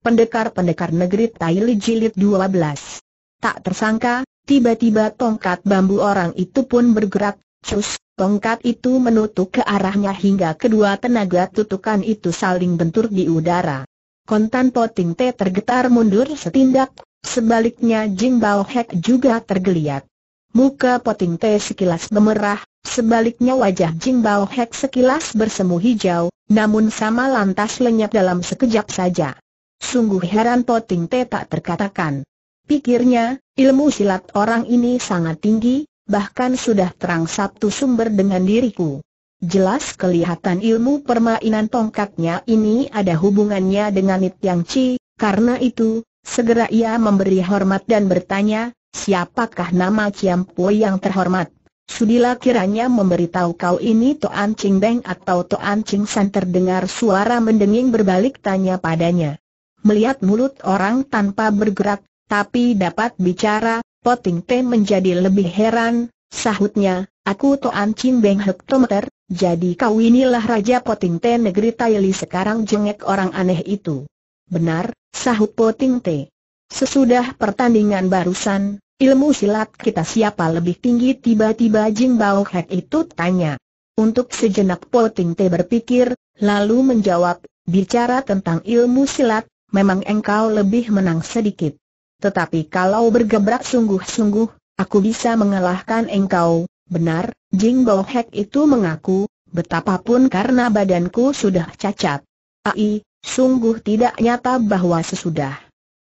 Pendekar-pendekar negeri Taili Jilid 12. Tak tersangka, tiba-tiba tongkat bambu orang itu pun bergerak, cus, tongkat itu menutup ke arahnya hingga kedua tenaga tutukan itu saling bentur di udara. Kontan Poting Te tergetar mundur setindak, sebaliknya Jing Bao Hek juga tergeliat. Muka Poting Te sekilas memerah, Sebaliknya wajah Jing Bao Hek sekilas bersemu hijau, namun sama lantas lenyap dalam sekejap saja. Sungguh heran poting Te tak terkatakan. Pikirnya, ilmu silat orang ini sangat tinggi, bahkan sudah terang satu sumber dengan diriku. Jelas kelihatan ilmu permainan tongkatnya ini ada hubungannya dengan It Yang Chi, karena itu, segera ia memberi hormat dan bertanya, siapakah nama Ciam Pui yang terhormat? Sudilah kiranya memberitahu kau ini Toan Ching Beng atau Toan Ching San terdengar suara mendenging berbalik tanya padanya melihat mulut orang tanpa bergerak, tapi dapat bicara, Poting Teh menjadi lebih heran, sahutnya, aku Toan Chin Beng Hektometer, jadi kau inilah Raja Poting Teh negeri Taili sekarang jengek orang aneh itu. Benar, sahut Poting Teh. Sesudah pertandingan barusan, ilmu silat kita siapa lebih tinggi tiba-tiba Jing Bao Hek itu tanya. Untuk sejenak Poting Teh berpikir, lalu menjawab, bicara tentang ilmu silat, memang engkau lebih menang sedikit. Tetapi kalau bergebrak sungguh-sungguh, aku bisa mengalahkan engkau. Benar, Jing Bo Hek itu mengaku, betapapun karena badanku sudah cacat. Ai, sungguh tidak nyata bahwa sesudah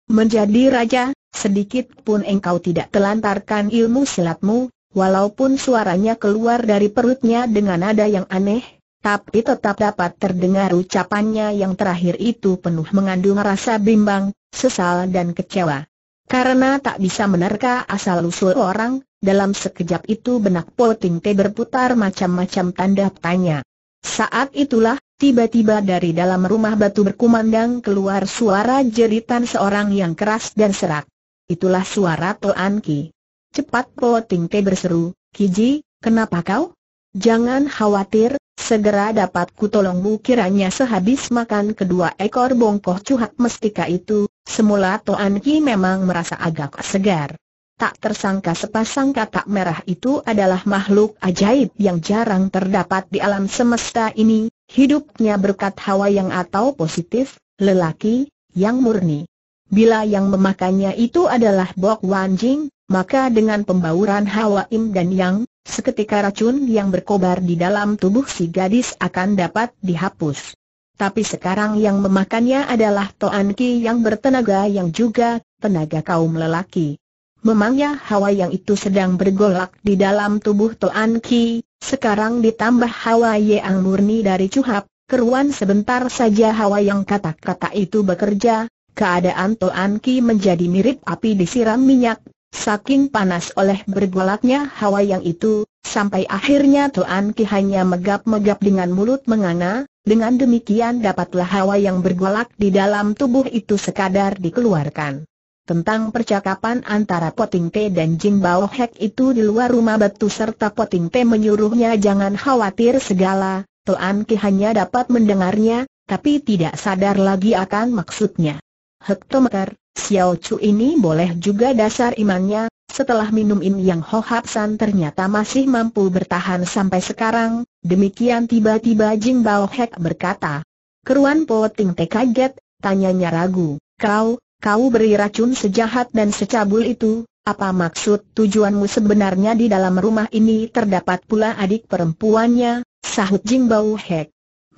menjadi raja, sedikit pun engkau tidak telantarkan ilmu silatmu, walaupun suaranya keluar dari perutnya dengan nada yang aneh, tapi tetap dapat terdengar ucapannya yang terakhir itu penuh mengandung rasa bimbang, sesal dan kecewa. Karena tak bisa menerka asal-usul orang, dalam sekejap itu benak Poting Te berputar macam-macam tanda tanya. Saat itulah, tiba-tiba dari dalam rumah batu berkumandang keluar suara jeritan seorang yang keras dan serak. Itulah suara Toan Ki. Cepat Poting Te berseru, Kiji, kenapa kau? Jangan khawatir, Segera dapat kutolongmu kiranya sehabis makan kedua ekor bongkoh cuhak mestika itu, semula Toan Ki memang merasa agak segar. Tak tersangka sepasang kakak merah itu adalah makhluk ajaib yang jarang terdapat di alam semesta ini, hidupnya berkat hawa yang atau positif, lelaki, yang murni. Bila yang memakannya itu adalah Bok Wan maka dengan pembauran hawa im dan yang, Seketika racun yang berkobar di dalam tubuh si gadis akan dapat dihapus. Tapi sekarang yang memakannya adalah Toan Ki yang bertenaga yang juga tenaga kaum lelaki. Memangnya hawa yang itu sedang bergolak di dalam tubuh Toan Ki, sekarang ditambah hawa yang murni dari cuhap, keruan sebentar saja hawa yang kata-kata itu bekerja, keadaan Toan Ki menjadi mirip api disiram minyak, Saking panas oleh bergolaknya hawa yang itu, sampai akhirnya Toan Ki hanya megap-megap dengan mulut menganga, dengan demikian dapatlah hawa yang bergolak di dalam tubuh itu sekadar dikeluarkan. Tentang percakapan antara Poting Te dan Jing Bao Hek itu di luar rumah batu serta Poting Te menyuruhnya jangan khawatir segala, Toan Ki hanya dapat mendengarnya, tapi tidak sadar lagi akan maksudnya. Hektometer, Xiao Chu ini boleh juga dasar imannya, setelah minum Im Yang Ho Hap San ternyata masih mampu bertahan sampai sekarang, demikian tiba-tiba Jing Bao Hek berkata. Keruan Po Ting Te kaget, tanyanya ragu, kau, kau beri racun sejahat dan secabul itu, apa maksud tujuanmu sebenarnya di dalam rumah ini terdapat pula adik perempuannya, sahut Jing Bao Hek.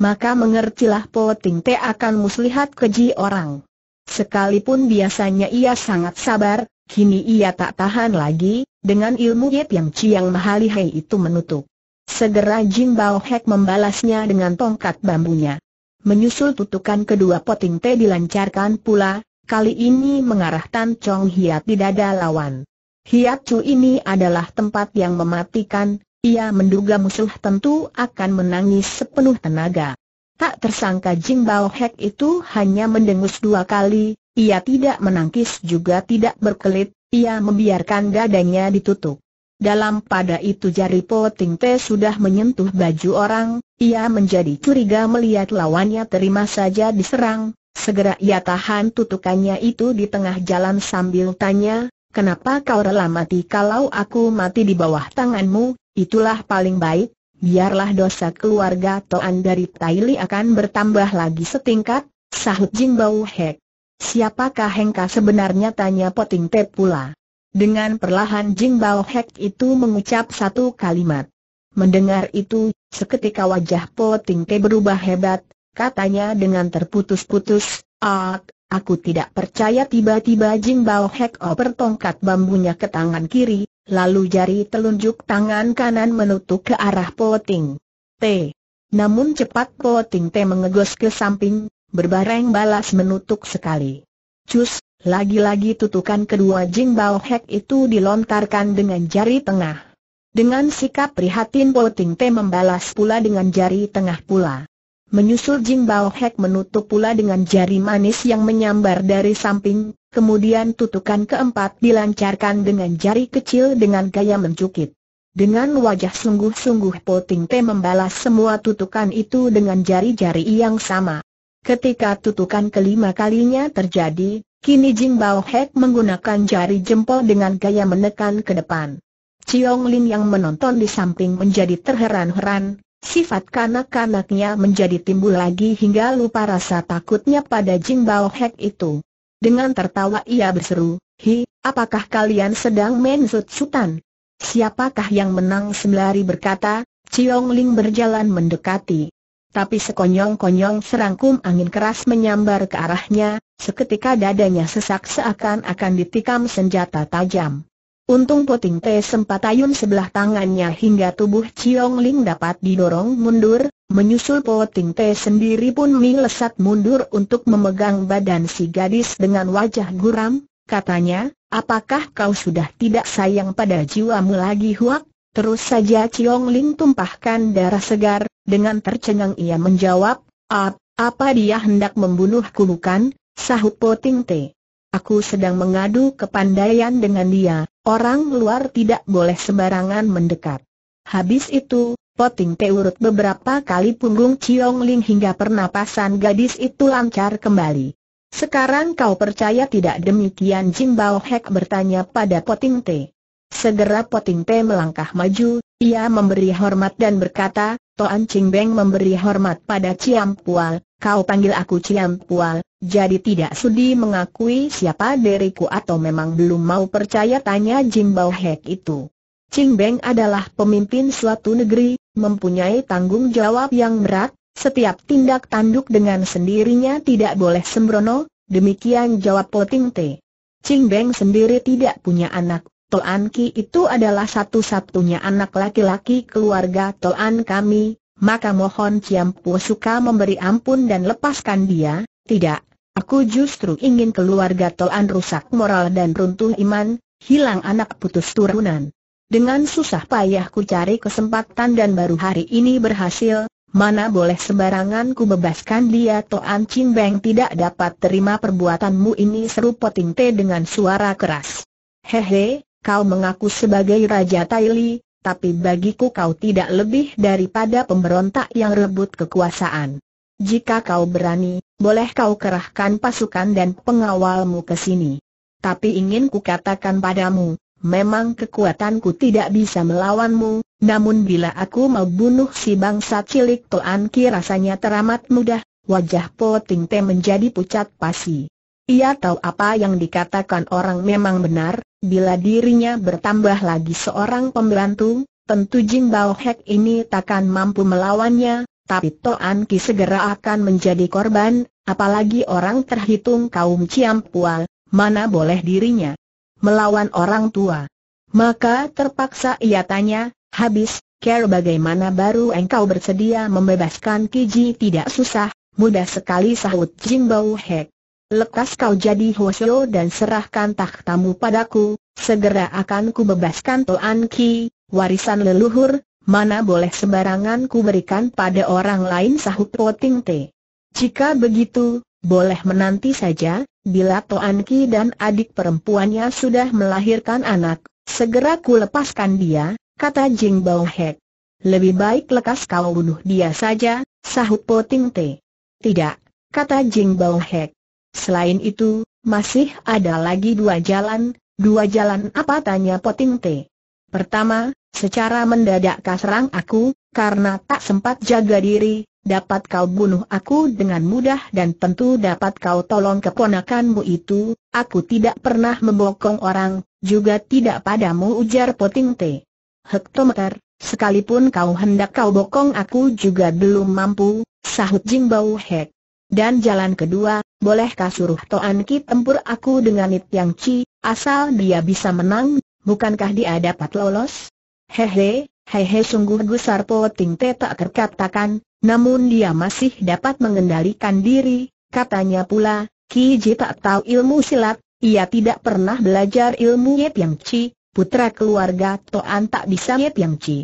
Maka mengertilah Po Ting Te akan muslihat keji orang. Sekalipun biasanya ia sangat sabar, kini ia tak tahan lagi, dengan ilmu Yip yang Chiang Mahalihai itu menutup. Segera Jin Bao Hek membalasnya dengan tongkat bambunya. Menyusul tutukan kedua poting teh dilancarkan pula, kali ini mengarah Tan Chong Hiat di dada lawan. Hiat Chu ini adalah tempat yang mematikan, ia menduga musuh tentu akan menangis sepenuh tenaga. Tak tersangka Jing Bao Hek itu hanya mendengus dua kali, ia tidak menangkis juga tidak berkelit, ia membiarkan dadanya ditutup. Dalam pada itu jari Po Ting Te sudah menyentuh baju orang, ia menjadi curiga melihat lawannya terima saja diserang, segera ia tahan tutukannya itu di tengah jalan sambil tanya, kenapa kau rela mati kalau aku mati di bawah tanganmu, itulah paling baik, biarlah dosa keluarga Toan dari Taili akan bertambah lagi setingkat, sahut Jing Bao Hek. Siapakah Hengka sebenarnya tanya Poting Te pula. Dengan perlahan Jing Bao Hek itu mengucap satu kalimat. Mendengar itu, seketika wajah Poting Te berubah hebat, katanya dengan terputus-putus, Ak, aku tidak percaya tiba-tiba Jing Bao Hek oper tongkat bambunya ke tangan kiri, lalu jari telunjuk tangan kanan menutup ke arah Poting T. Namun cepat Poting T mengegos ke samping, berbareng balas menutup sekali. Cus, lagi-lagi tutukan kedua Jing Bao Hek itu dilontarkan dengan jari tengah. Dengan sikap prihatin Poting T membalas pula dengan jari tengah pula. Menyusul Jing Bao Hek menutup pula dengan jari manis yang menyambar dari samping, kemudian tutukan keempat dilancarkan dengan jari kecil dengan gaya mencukit. Dengan wajah sungguh-sungguh Po Ting Te membalas semua tutukan itu dengan jari-jari yang sama. Ketika tutukan kelima kalinya terjadi, kini Jing Bao Hek menggunakan jari jempol dengan gaya menekan ke depan. Chiong Lin yang menonton di samping menjadi terheran-heran, Sifat kanak-kanaknya menjadi timbul lagi hingga lupa rasa takutnya pada Jing Bao Hek itu. Dengan tertawa ia berseru, Hi, apakah kalian sedang main sut-sutan? Siapakah yang menang sembari berkata, Chiong Ling berjalan mendekati. Tapi sekonyong-konyong serangkum angin keras menyambar ke arahnya, seketika dadanya sesak seakan-akan ditikam senjata tajam. Untung Poting Te sempat ayun sebelah tangannya hingga tubuh Ciong Ling dapat didorong mundur, menyusul Poting Te sendiri pun melesat mundur untuk memegang badan si gadis dengan wajah guram, katanya, apakah kau sudah tidak sayang pada jiwamu lagi Huak? Terus saja Ciong Ling tumpahkan darah segar, dengan tercengang ia menjawab, apa dia hendak membunuhku bukan? Sahut Poting Te. Aku sedang mengadu kepandaian dengan dia, orang luar tidak boleh sembarangan mendekat. Habis itu, Poting Te urut beberapa kali punggung Ciong Ling hingga pernapasan gadis itu lancar kembali. Sekarang kau percaya tidak demikian Jim Bao Hek bertanya pada Poting Te. Segera Poting Te melangkah maju, ia memberi hormat dan berkata, Toan Ching Beng memberi hormat pada Ciam Pual, Kau panggil aku Ciam Pual, jadi tidak sudi mengakui siapa diriku atau memang belum mau percaya tanya Jim Bao Hek itu. Ching Beng adalah pemimpin suatu negeri, mempunyai tanggung jawab yang berat, setiap tindak tanduk dengan sendirinya tidak boleh sembrono, demikian jawab Ting Te. Ching Beng sendiri tidak punya anak, Toan Ki itu adalah satu-satunya anak laki-laki keluarga Toan kami, maka mohon Ciampu suka memberi ampun dan lepaskan dia, tidak, aku justru ingin keluarga Toan rusak moral dan runtuh iman, hilang anak putus turunan. Dengan susah payah ku cari kesempatan dan baru hari ini berhasil, mana boleh sembarangan ku bebaskan dia Toan Chin Beng tidak dapat terima perbuatanmu ini seru Poting Te dengan suara keras. Hehe, kau mengaku sebagai Raja Taili, tapi bagiku kau tidak lebih daripada pemberontak yang rebut kekuasaan. Jika kau berani, boleh kau kerahkan pasukan dan pengawalmu ke sini. Tapi ingin ku katakan padamu, memang kekuatanku tidak bisa melawanmu, namun bila aku membunuh si bangsa cilik Toan Ki rasanya teramat mudah, wajah Po Ting Te menjadi pucat pasi. Ia tahu apa yang dikatakan orang memang benar, bila dirinya bertambah lagi seorang pembantu, tentu Jing Bao Hek ini takkan mampu melawannya, tapi Toan Ki segera akan menjadi korban, apalagi orang terhitung kaum Ciampual, mana boleh dirinya melawan orang tua. Maka terpaksa ia tanya, habis, care bagaimana baru engkau bersedia membebaskan Kiji tidak susah, mudah sekali sahut Jing Bao Hek lekas kau jadi Hoshio dan serahkan takhtamu padaku, segera akan ku bebaskan Toan Ki, warisan leluhur, mana boleh sembarangan ku berikan pada orang lain sahut Poting Te. Jika begitu, boleh menanti saja, bila Toan Ki dan adik perempuannya sudah melahirkan anak, segera ku lepaskan dia, kata Jing Bao Hek. Lebih baik lekas kau bunuh dia saja, sahut Poting Te. Tidak, kata Jing Bao Hek. Selain itu, masih ada lagi dua jalan, dua jalan apa tanya Poting T. Pertama, secara mendadak kau serang aku, karena tak sempat jaga diri, dapat kau bunuh aku dengan mudah dan tentu dapat kau tolong keponakanmu itu, aku tidak pernah membokong orang, juga tidak padamu ujar Poting T. Hektometer, sekalipun kau hendak kau bokong aku juga belum mampu, sahut Jing Bao Hek. Dan jalan kedua, bolehkah suruh Toan Ki tempur aku dengan It Yang Chi, asal dia bisa menang, bukankah dia dapat lolos? Hehe, hehe sungguh gusar Po Ting Te tak terkatakan, namun dia masih dapat mengendalikan diri, katanya pula, Ki Ji tak tahu ilmu silat, ia tidak pernah belajar ilmu Yip Yang Chi, putra keluarga Toan tak bisa Yip Yang Chi.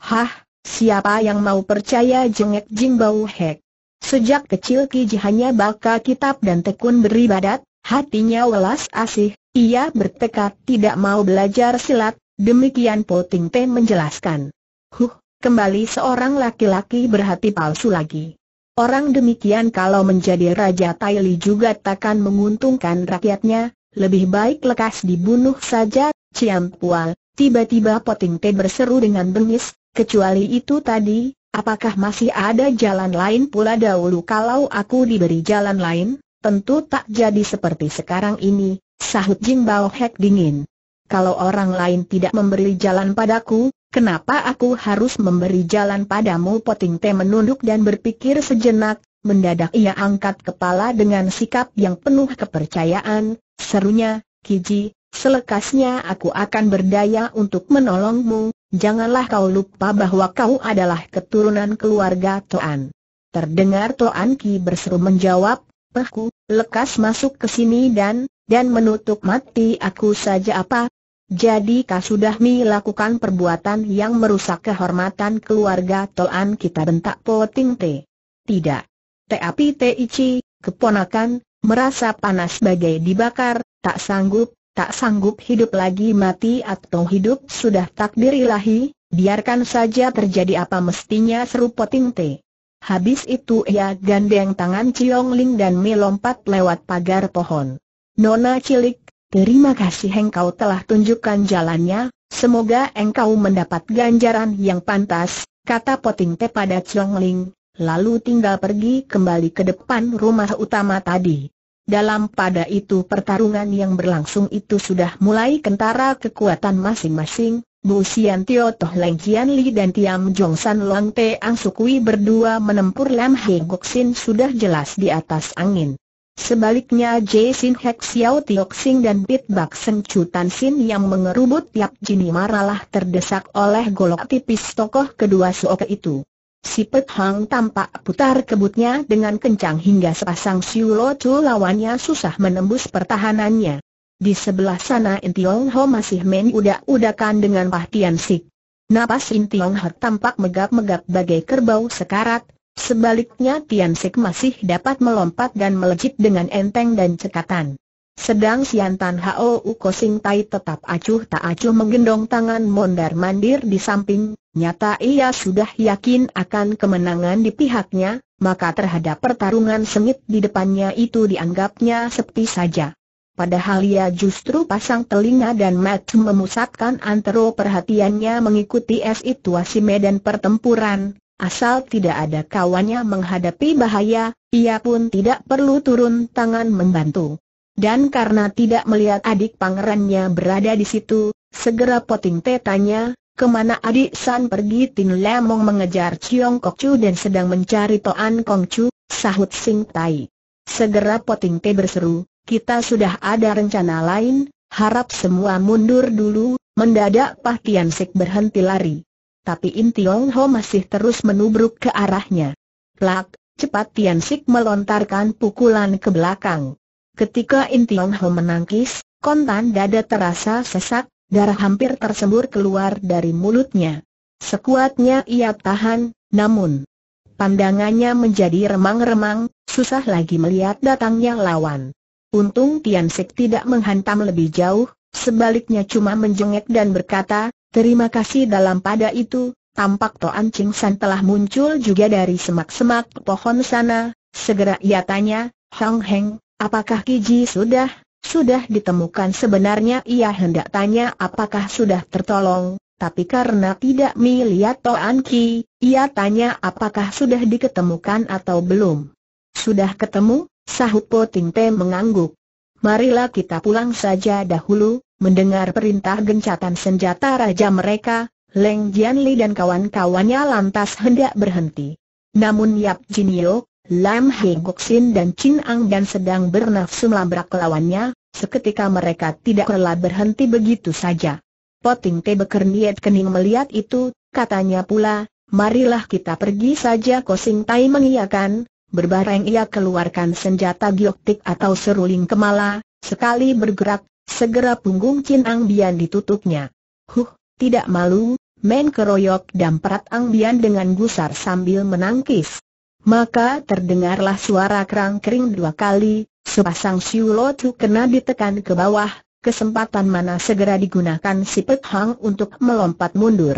Hah, siapa yang mau percaya jengek Jing Bau Hek? Sejak kecil Ki Ji hanya baca kitab dan tekun beribadat, hatinya welas asih, ia bertekad tidak mau belajar silat, demikian Po Ting Te menjelaskan. Huh, kembali seorang laki-laki berhati palsu lagi. Orang demikian kalau menjadi Raja Taili juga takkan menguntungkan rakyatnya, lebih baik lekas dibunuh saja, Ciam Pual. Tiba-tiba Poting Te berseru dengan bengis, kecuali itu tadi, Apakah masih ada jalan lain pula dahulu kalau aku diberi jalan lain? Tentu tak jadi seperti sekarang ini, sahut Jing Bao Hek dingin. Kalau orang lain tidak memberi jalan padaku, kenapa aku harus memberi jalan padamu? Poting Te menunduk dan berpikir sejenak, mendadak ia angkat kepala dengan sikap yang penuh kepercayaan, serunya, Kiji, Selekasnya aku akan berdaya untuk menolongmu, janganlah kau lupa bahwa kau adalah keturunan keluarga Toan. Terdengar Toan Ki berseru menjawab, Pahku, lekas masuk ke sini dan, dan menutup mati aku saja apa? Jadi kau sudah melakukan perbuatan yang merusak kehormatan keluarga Toan kita bentak poting te. Tidak. Tapi Teici, keponakan, merasa panas bagai dibakar, tak sanggup, tak sanggup hidup lagi mati atau hidup sudah takdir ilahi, biarkan saja terjadi apa mestinya seru Poting Te. Habis itu ia gandeng tangan Ciong Ling dan melompat lewat pagar pohon. Nona cilik, terima kasih engkau telah tunjukkan jalannya, semoga engkau mendapat ganjaran yang pantas, kata Poting Te pada Ciong Ling, lalu tinggal pergi kembali ke depan rumah utama tadi. Dalam pada itu pertarungan yang berlangsung itu sudah mulai kentara kekuatan masing-masing, Bu Sian Tio Toh Leng Kian Li dan Tiam Jong San Luang Te Ang Sukui berdua menempur Lam He Gok Sin sudah jelas di atas angin. Sebaliknya Jae Sin Hek Xiao Tiok Sing dan Pit Bak Seng Chu Tan Sin yang mengerubut tiap jini maralah terdesak oleh golok tipis tokoh kedua suoka itu. Si Pek Hang tampak putar kebutnya dengan kencang hingga sepasang Siu Lo Chu lawannya susah menembus pertahanannya. Di sebelah sana Tiong Ho masih main udak-udakan dengan Pah Tian Sik. Napas Tiong Ho tampak megap-megap bagai kerbau sekarat, sebaliknya Tian Sik masih dapat melompat dan melejit dengan enteng dan cekatan. Sedang Sian Tan Hao Tai tetap acuh tak acuh menggendong tangan mondar-mandir di samping, nyata ia sudah yakin akan kemenangan di pihaknya, maka terhadap pertarungan sengit di depannya itu dianggapnya sepi saja. Padahal ia justru pasang telinga dan mat memusatkan antero perhatiannya mengikuti situasi medan pertempuran, asal tidak ada kawannya menghadapi bahaya, ia pun tidak perlu turun tangan membantu. Dan karena tidak melihat adik pangerannya berada di situ, segera poting tetanya, Kemana adik San pergi Tin Lemong mengejar Chiong Kok Chu dan sedang mencari Toan Kong Chu, sahut Sing Tai. Segera Poting Te berseru, kita sudah ada rencana lain, harap semua mundur dulu, mendadak Pah Tian Sik berhenti lari. Tapi In Tiong Ho masih terus menubruk ke arahnya. Plak, cepat Tian Sik melontarkan pukulan ke belakang. Ketika In Tiong Ho menangkis, kontan dada terasa sesak, Darah hampir tersembur keluar dari mulutnya. Sekuatnya ia tahan, namun pandangannya menjadi remang-remang, susah lagi melihat datangnya lawan. Untung Tian Sek tidak menghantam lebih jauh, sebaliknya cuma menjengek dan berkata, terima kasih dalam pada itu, tampak Toan Ching San telah muncul juga dari semak-semak pohon sana, segera ia tanya, Hang Heng, apakah Kiji sudah sudah ditemukan sebenarnya ia hendak tanya apakah sudah tertolong, tapi karena tidak melihat Toan Ki, ia tanya apakah sudah diketemukan atau belum. Sudah ketemu, sahut Po Ting Te mengangguk. Marilah kita pulang saja dahulu, mendengar perintah gencatan senjata raja mereka, Leng Jianli dan kawan-kawannya lantas hendak berhenti. Namun Yap Jinio, Lam Hei Kok Sin dan Chin Ang dan sedang bernafsu melabrak lawannya, seketika mereka tidak rela berhenti begitu saja. Poting Te berkerniat Kening melihat itu, katanya pula, marilah kita pergi saja Kosing Tai mengiakan, berbareng ia keluarkan senjata gioktik atau seruling kemala, sekali bergerak, segera punggung Chin Ang Bian ditutupnya. Huh, tidak malu, men keroyok dan perat Ang Bian dengan gusar sambil menangkis maka terdengarlah suara kerang-kering dua kali, sepasang siulotu kena ditekan ke bawah, kesempatan mana segera digunakan si Pek Hang untuk melompat mundur.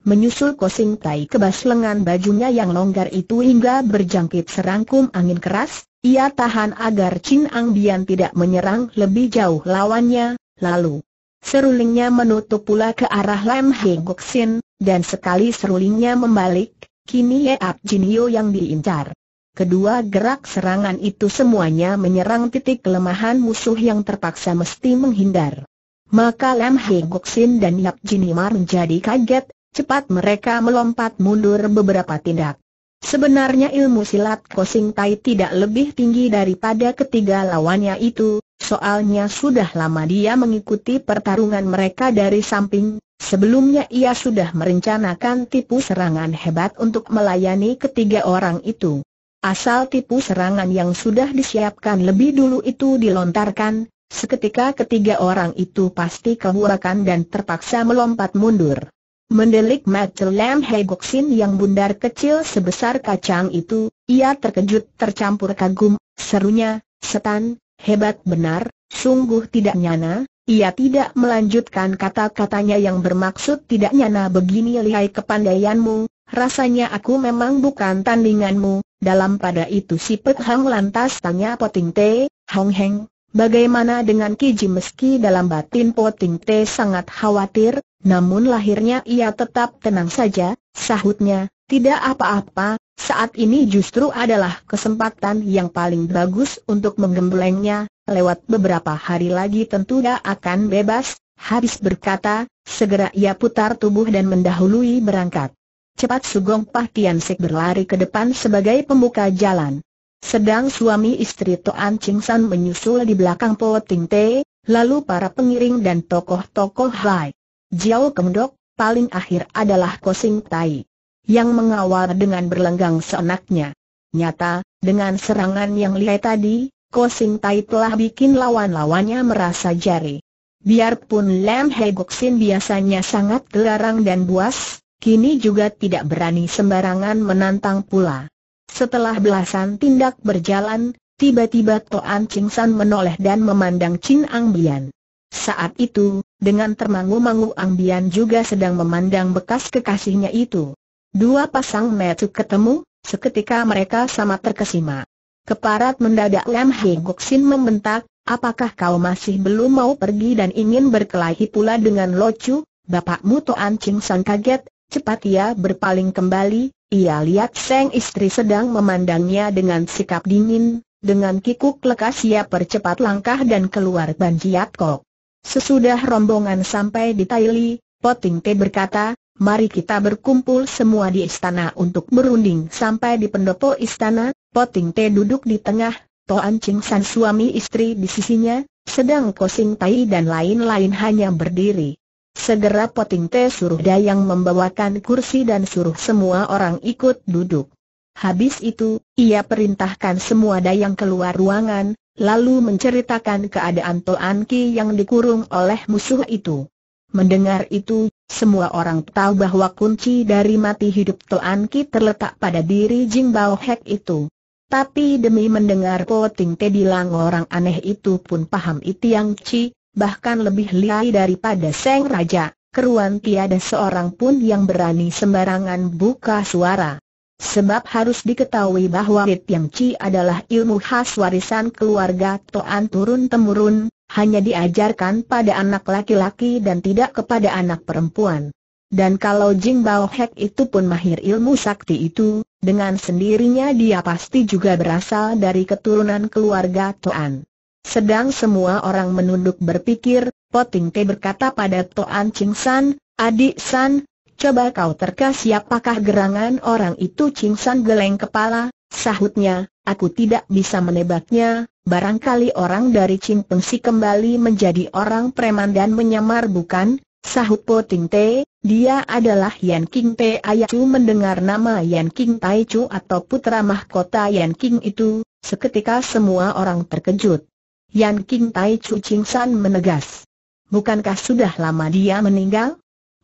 Menyusul Kosing Tai kebas lengan bajunya yang longgar itu hingga berjangkit serangkum angin keras, ia tahan agar Chin Ang Bian tidak menyerang lebih jauh lawannya, lalu serulingnya menutup pula ke arah Lam He Gok Sin, dan sekali serulingnya membalik, Kini Yeap Jinio yang diincar. Kedua gerak serangan itu semuanya menyerang titik kelemahan musuh yang terpaksa mesti menghindar. Maka Lam Hei Goksin dan Yap Jinimar menjadi kaget, cepat mereka melompat mundur beberapa tindak. Sebenarnya ilmu silat Kosing Tai tidak lebih tinggi daripada ketiga lawannya itu, soalnya sudah lama dia mengikuti pertarungan mereka dari samping, Sebelumnya ia sudah merencanakan tipu serangan hebat untuk melayani ketiga orang itu. Asal tipu serangan yang sudah disiapkan lebih dulu itu dilontarkan, seketika ketiga orang itu pasti kehurakan dan terpaksa melompat mundur. Mendelik mata Lam Hegoksin yang bundar kecil sebesar kacang itu, ia terkejut tercampur kagum, serunya, setan, hebat benar, sungguh tidak nyana, ia tidak melanjutkan kata-katanya yang bermaksud tidak nyana begini lihai kepandaianmu, rasanya aku memang bukan tandinganmu. Dalam pada itu si Pek Hang lantas tanya Poting Te, Hong Heng, bagaimana dengan Kiji meski dalam batin Poting Te sangat khawatir, namun lahirnya ia tetap tenang saja, sahutnya, tidak apa-apa, saat ini justru adalah kesempatan yang paling bagus untuk menggemblengnya, lewat beberapa hari lagi tentu dia akan bebas, habis berkata, segera ia putar tubuh dan mendahului berangkat. Cepat Sugong Pah Tian Sek berlari ke depan sebagai pembuka jalan. Sedang suami istri Toan Ching San menyusul di belakang Po Ting Te, lalu para pengiring dan tokoh-tokoh Hai. Jiao Kemdok, paling akhir adalah Kosing Tai. Yang mengawal dengan berlenggang seenaknya. Nyata, dengan serangan yang lihai tadi, Ko Sing Tai telah bikin lawan-lawannya merasa jari. Biarpun Lam He Gok Sin biasanya sangat gelarang dan buas, kini juga tidak berani sembarangan menantang pula. Setelah belasan tindak berjalan, tiba-tiba Toan Ching San menoleh dan memandang Chin Ang Bian. Saat itu, dengan termangu-mangu Ang Bian juga sedang memandang bekas kekasihnya itu. Dua pasang mata ketemu, seketika mereka sama terkesima. Keparat mendadak Lam Sin membentak, apakah kau masih belum mau pergi dan ingin berkelahi pula dengan Lo Locu? Bapakmu Toan Ching San kaget, cepat ia ya, berpaling kembali, ia lihat Seng istri sedang memandangnya dengan sikap dingin, dengan kikuk lekas ia percepat langkah dan keluar Banjiat Kok. Sesudah rombongan sampai di Taili, Poting Te berkata, mari kita berkumpul semua di istana untuk berunding sampai di pendopo istana, Poting Te duduk di tengah, Toan Ching San suami istri di sisinya, sedang Kosing Tai dan lain-lain hanya berdiri. Segera Poting Te suruh Dayang membawakan kursi dan suruh semua orang ikut duduk. Habis itu, ia perintahkan semua Dayang keluar ruangan, lalu menceritakan keadaan Toan Ki yang dikurung oleh musuh itu. Mendengar itu, semua orang tahu bahwa kunci dari mati hidup Toan Ki terletak pada diri Jing Bao Hek itu. Tapi demi mendengar Poting Te orang aneh itu pun paham Itiang Chi, bahkan lebih liai daripada Seng Raja, keruan tiada seorang pun yang berani sembarangan buka suara. Sebab harus diketahui bahwa Itiang Chi adalah ilmu khas warisan keluarga Toan turun-temurun, hanya diajarkan pada anak laki-laki dan tidak kepada anak perempuan. Dan kalau Jing Bao Hek itu pun mahir ilmu sakti itu, dengan sendirinya dia pasti juga berasal dari keturunan keluarga Toan. Sedang semua orang menunduk berpikir, Poting Te berkata pada Toan Ching San, adik San, coba kau terka siapakah gerangan orang itu Ching San geleng kepala, sahutnya, aku tidak bisa menebaknya, barangkali orang dari Ching Pengsi kembali menjadi orang preman dan menyamar bukan, Sahut Po Ting Te, dia adalah Yan King Pe Ayacu mendengar nama Yan King Tai Chu atau putra mahkota Yan King itu, seketika semua orang terkejut. Yan King Tai Chu Ching San menegas. Bukankah sudah lama dia meninggal?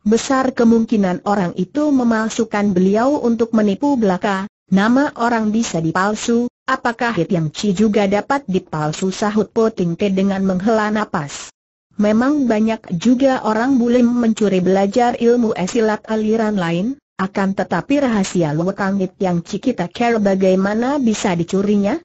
Besar kemungkinan orang itu memalsukan beliau untuk menipu belaka, nama orang bisa dipalsu, apakah Hit Yang Chi juga dapat dipalsu sahut Po Ting Te dengan menghela napas. Memang banyak juga orang bulim mencuri belajar ilmu esilat aliran lain, akan tetapi rahasia Luwekangit yang Cikita Care bagaimana bisa dicurinya?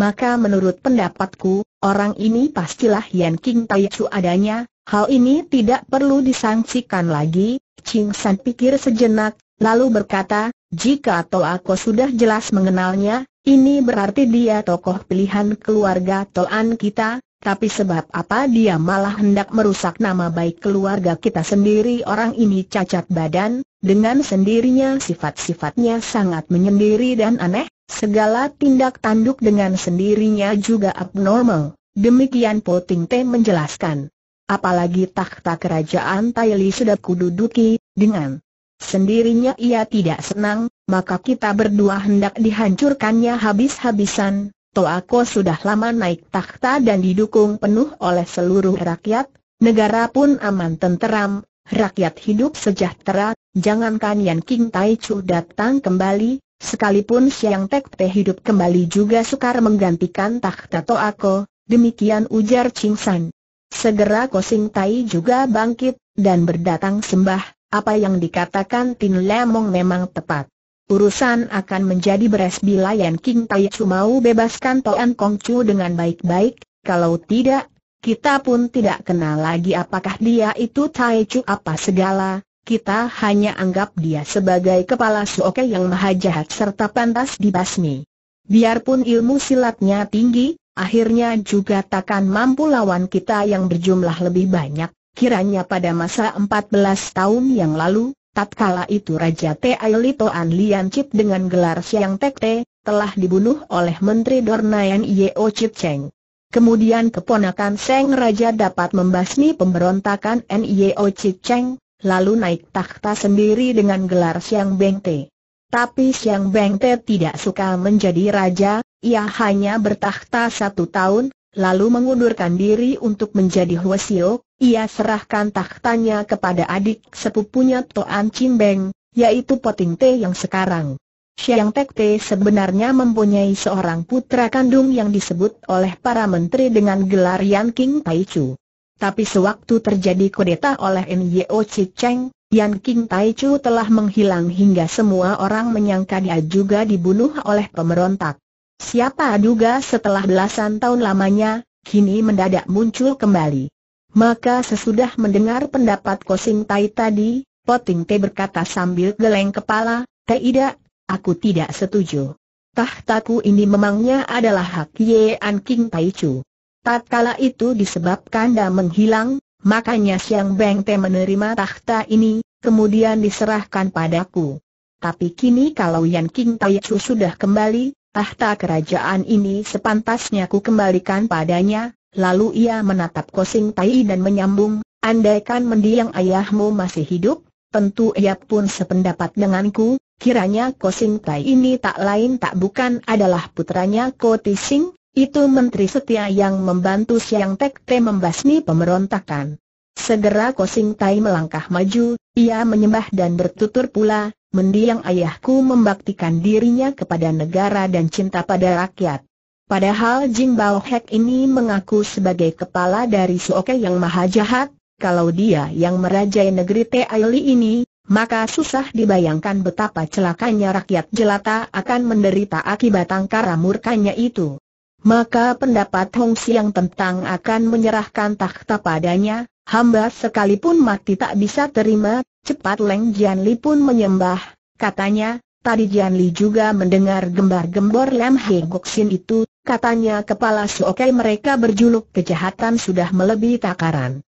Maka menurut pendapatku, orang ini pastilah Yan King Tai Chu adanya, hal ini tidak perlu disangsikan lagi, Ching San pikir sejenak, lalu berkata, jika Toako sudah jelas mengenalnya, ini berarti dia tokoh pilihan keluarga Toan kita, tapi sebab apa dia malah hendak merusak nama baik keluarga kita sendiri orang ini cacat badan, dengan sendirinya sifat-sifatnya sangat menyendiri dan aneh, segala tindak tanduk dengan sendirinya juga abnormal. Demikian Po Ting menjelaskan. Apalagi takhta kerajaan Li sudah kududuki, dengan sendirinya ia tidak senang, maka kita berdua hendak dihancurkannya habis-habisan, Toako sudah lama naik takhta dan didukung penuh oleh seluruh rakyat, negara pun aman tenteram, rakyat hidup sejahtera, jangankan Yan King Tai Chu datang kembali, sekalipun Siang Tek Te hidup kembali juga sukar menggantikan takhta Toako, demikian ujar Ching San. Segera Kosing Tai juga bangkit, dan berdatang sembah, apa yang dikatakan Tin Lemong memang tepat urusan akan menjadi beres bila Yan King Tai Chu mau bebaskan Toan Kong Chu dengan baik-baik, kalau tidak, kita pun tidak kenal lagi apakah dia itu Tai Chu apa segala, kita hanya anggap dia sebagai kepala suoke yang maha jahat serta pantas dibasmi. Biarpun ilmu silatnya tinggi, akhirnya juga takkan mampu lawan kita yang berjumlah lebih banyak, kiranya pada masa 14 tahun yang lalu, Tatkala itu Raja Taili Toan Lian Chit dengan gelar Siang Tek Te, telah dibunuh oleh Menteri Dornayan Yeo Chit Cheng. Kemudian keponakan Seng Raja dapat membasmi pemberontakan Nio Chit Cheng, lalu naik takhta sendiri dengan gelar Siang Beng Te. Tapi Siang Beng Te tidak suka menjadi raja, ia hanya bertakhta satu tahun, lalu mengundurkan diri untuk menjadi Huasio ia serahkan tahtanya kepada adik sepupunya Toan Chin Beng, yaitu Poting Te yang sekarang. Siang Tek Te sebenarnya mempunyai seorang putra kandung yang disebut oleh para menteri dengan gelar Yan King Tai Chu. Tapi sewaktu terjadi kudeta oleh Nyo Chi Cheng, Yan King Tai Chu telah menghilang hingga semua orang menyangka dia juga dibunuh oleh pemberontak. Siapa duga setelah belasan tahun lamanya, kini mendadak muncul kembali. Maka sesudah mendengar pendapat Kosing Tai tadi, Poting Te berkata sambil geleng kepala, tidak, aku tidak setuju. Tahtaku ini memangnya adalah hak Ye An King Tai Chu. Tatkala itu disebabkan dah menghilang, makanya Siang Beng Te menerima tahta ini, kemudian diserahkan padaku. Tapi kini kalau Yan King Tai Chu sudah kembali, tahta kerajaan ini sepantasnya ku kembalikan padanya, lalu ia menatap Kosing Tai dan menyambung, andaikan mendiang ayahmu masih hidup, tentu ia pun sependapat denganku, kiranya Kosing Tai ini tak lain tak bukan adalah putranya Ko Tising, itu menteri setia yang membantu Siang Tek Te membasmi pemberontakan. Segera Kosing Tai melangkah maju, ia menyembah dan bertutur pula, mendiang ayahku membaktikan dirinya kepada negara dan cinta pada rakyat. Padahal Jin Bao Hek ini mengaku sebagai kepala dari Suoke yang maha jahat, kalau dia yang merajai negeri Teaili ini, maka susah dibayangkan betapa celakanya rakyat jelata akan menderita akibat angkara murkanya itu. Maka pendapat Hong Siang tentang akan menyerahkan takhta padanya, hamba sekalipun mati tak bisa terima, cepat Leng Jian Li pun menyembah, katanya, Tadi Jian Li juga mendengar gembar-gembor Lam He Gok Sin itu, katanya kepala suokai mereka berjuluk kejahatan sudah melebihi takaran.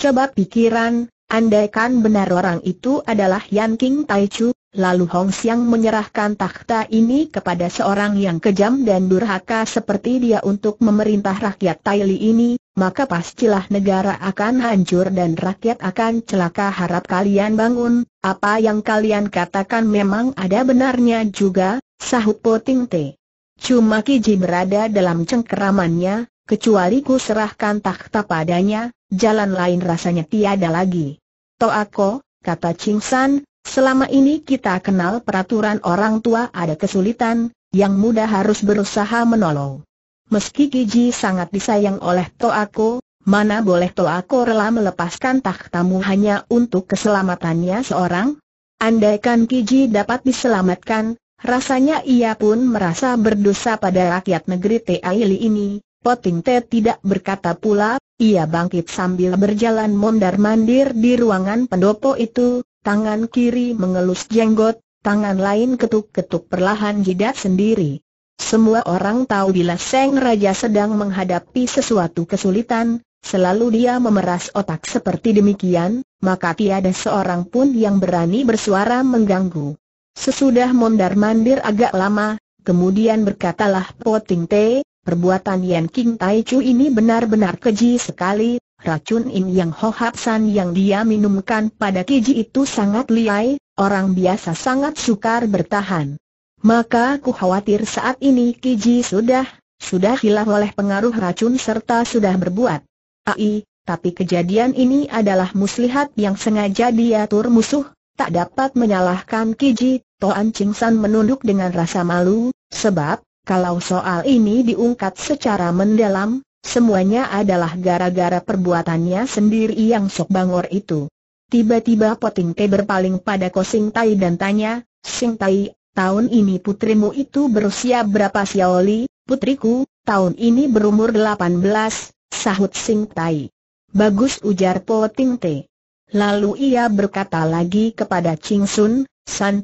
Coba pikiran, andaikan benar orang itu adalah Yan King Tai Chu, lalu Hong Xiang menyerahkan takhta ini kepada seorang yang kejam dan durhaka seperti dia untuk memerintah rakyat Li ini, maka pastilah negara akan hancur dan rakyat akan celaka harap kalian bangun, apa yang kalian katakan memang ada benarnya juga, sahut Poting Te. Cuma Kiji berada dalam cengkeramannya, kecuali ku serahkan takhta padanya, jalan lain rasanya tiada lagi. Toako, kata Ching San, selama ini kita kenal peraturan orang tua ada kesulitan, yang muda harus berusaha menolong meski Gigi sangat disayang oleh Toako, mana boleh Toako rela melepaskan takhtamu hanya untuk keselamatannya seorang? Andaikan Gigi dapat diselamatkan, rasanya ia pun merasa berdosa pada rakyat negeri Teaili ini. Poting Te tidak berkata pula, ia bangkit sambil berjalan mondar-mandir di ruangan pendopo itu, tangan kiri mengelus jenggot, tangan lain ketuk-ketuk perlahan jidat sendiri. Semua orang tahu bila Seng Raja sedang menghadapi sesuatu kesulitan, selalu dia memeras otak seperti demikian, maka tiada seorang pun yang berani bersuara mengganggu. Sesudah mondar-mandir agak lama, kemudian berkatalah Po Ting Te, perbuatan Yan King Tai Chu ini benar-benar keji sekali, racun in yang hohapsan yang dia minumkan pada keji itu sangat liai, orang biasa sangat sukar bertahan. Maka ku khawatir saat ini Kiji sudah, sudah hilang oleh pengaruh racun serta sudah berbuat. Ai, tapi kejadian ini adalah muslihat yang sengaja diatur musuh, tak dapat menyalahkan Kiji, Toan Cingsan menunduk dengan rasa malu, sebab, kalau soal ini diungkap secara mendalam, semuanya adalah gara-gara perbuatannya sendiri yang sok bangor itu. Tiba-tiba Poting Te berpaling pada Kosing Tai dan tanya, Sing Tai tahun ini putrimu itu berusia berapa Xiaoli? Putriku, tahun ini berumur 18, sahut Sing Tai. Bagus ujar Po Ting Te. Lalu ia berkata lagi kepada Ching Sun,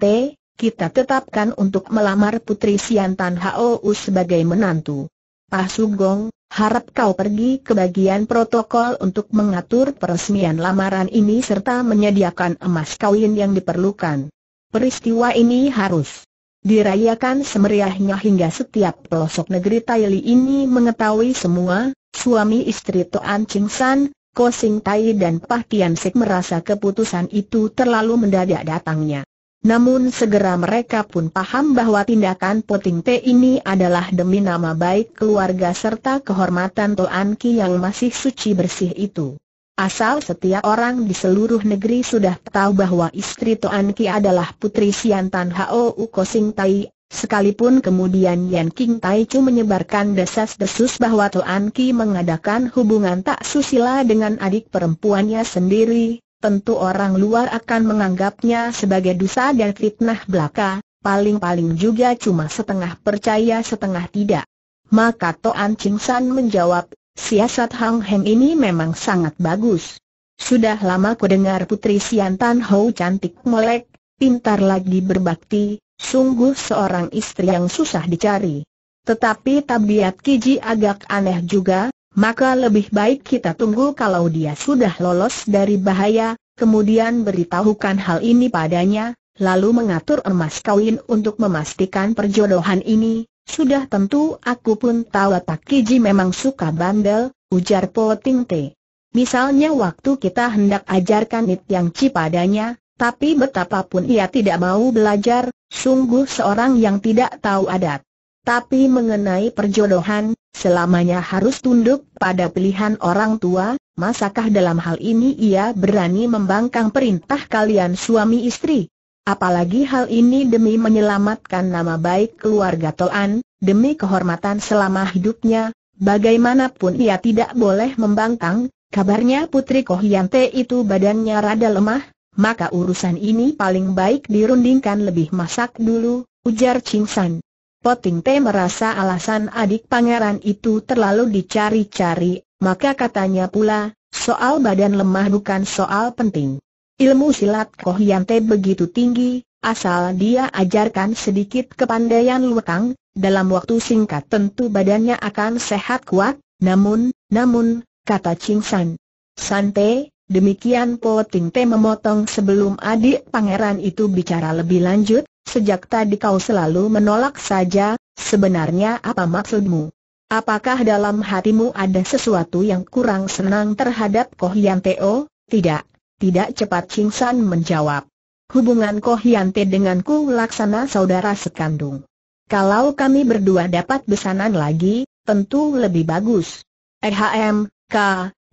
Te, kita tetapkan untuk melamar putri Sian Tan U sebagai menantu. Pak Sugong, harap kau pergi ke bagian protokol untuk mengatur peresmian lamaran ini serta menyediakan emas kawin yang diperlukan. Peristiwa ini harus dirayakan semeriahnya hingga setiap pelosok negeri Taili ini mengetahui semua, suami istri Toan Ching San, Ko Sing Tai dan Pah Tian Sik merasa keputusan itu terlalu mendadak datangnya. Namun segera mereka pun paham bahwa tindakan Poting Te ini adalah demi nama baik keluarga serta kehormatan Toan Ki yang masih suci bersih itu. Asal setiap orang di seluruh negeri sudah tahu bahwa istri Toan Ki adalah putri Sian Tan Hao Ko Sing Tai, sekalipun kemudian Yan King Tai Chu menyebarkan desas-desus bahwa Toan Ki mengadakan hubungan tak susila dengan adik perempuannya sendiri, tentu orang luar akan menganggapnya sebagai dosa dan fitnah belaka, paling-paling juga cuma setengah percaya setengah tidak. Maka Toan Ching San menjawab, Siasat Hang Heng ini memang sangat bagus. Sudah lama ku dengar putri Siantan Tan cantik melek, pintar lagi berbakti, sungguh seorang istri yang susah dicari. Tetapi tabiat Kiji agak aneh juga, maka lebih baik kita tunggu kalau dia sudah lolos dari bahaya, kemudian beritahukan hal ini padanya, lalu mengatur emas kawin untuk memastikan perjodohan ini, sudah tentu aku pun tahu Pak Kiji memang suka bandel, ujar Po Ting Te. Misalnya waktu kita hendak ajarkan Nit Yang cipadanya, tapi betapapun ia tidak mau belajar, sungguh seorang yang tidak tahu adat. Tapi mengenai perjodohan, selamanya harus tunduk pada pilihan orang tua, masakah dalam hal ini ia berani membangkang perintah kalian suami istri? Apalagi hal ini demi menyelamatkan nama baik keluarga Toan, demi kehormatan selama hidupnya, bagaimanapun ia tidak boleh membangkang, kabarnya Putri Kohyante itu badannya rada lemah, maka urusan ini paling baik dirundingkan lebih masak dulu, ujar Ching San. Poting Te merasa alasan adik pangeran itu terlalu dicari-cari, maka katanya pula, soal badan lemah bukan soal penting. Ilmu silat Yante begitu tinggi, asal dia ajarkan sedikit kepandaian luetang, dalam waktu singkat tentu badannya akan sehat kuat, namun, namun, kata Ching San. Sante, demikian Po Ting Te memotong sebelum adik pangeran itu bicara lebih lanjut, sejak tadi kau selalu menolak saja, sebenarnya apa maksudmu? Apakah dalam hatimu ada sesuatu yang kurang senang terhadap Koh Yan Teo? Oh, tidak, tidak cepat Ching San menjawab. Hubungan Ko Hian Te denganku laksana saudara sekandung. Kalau kami berdua dapat besanan lagi, tentu lebih bagus. RHM. K,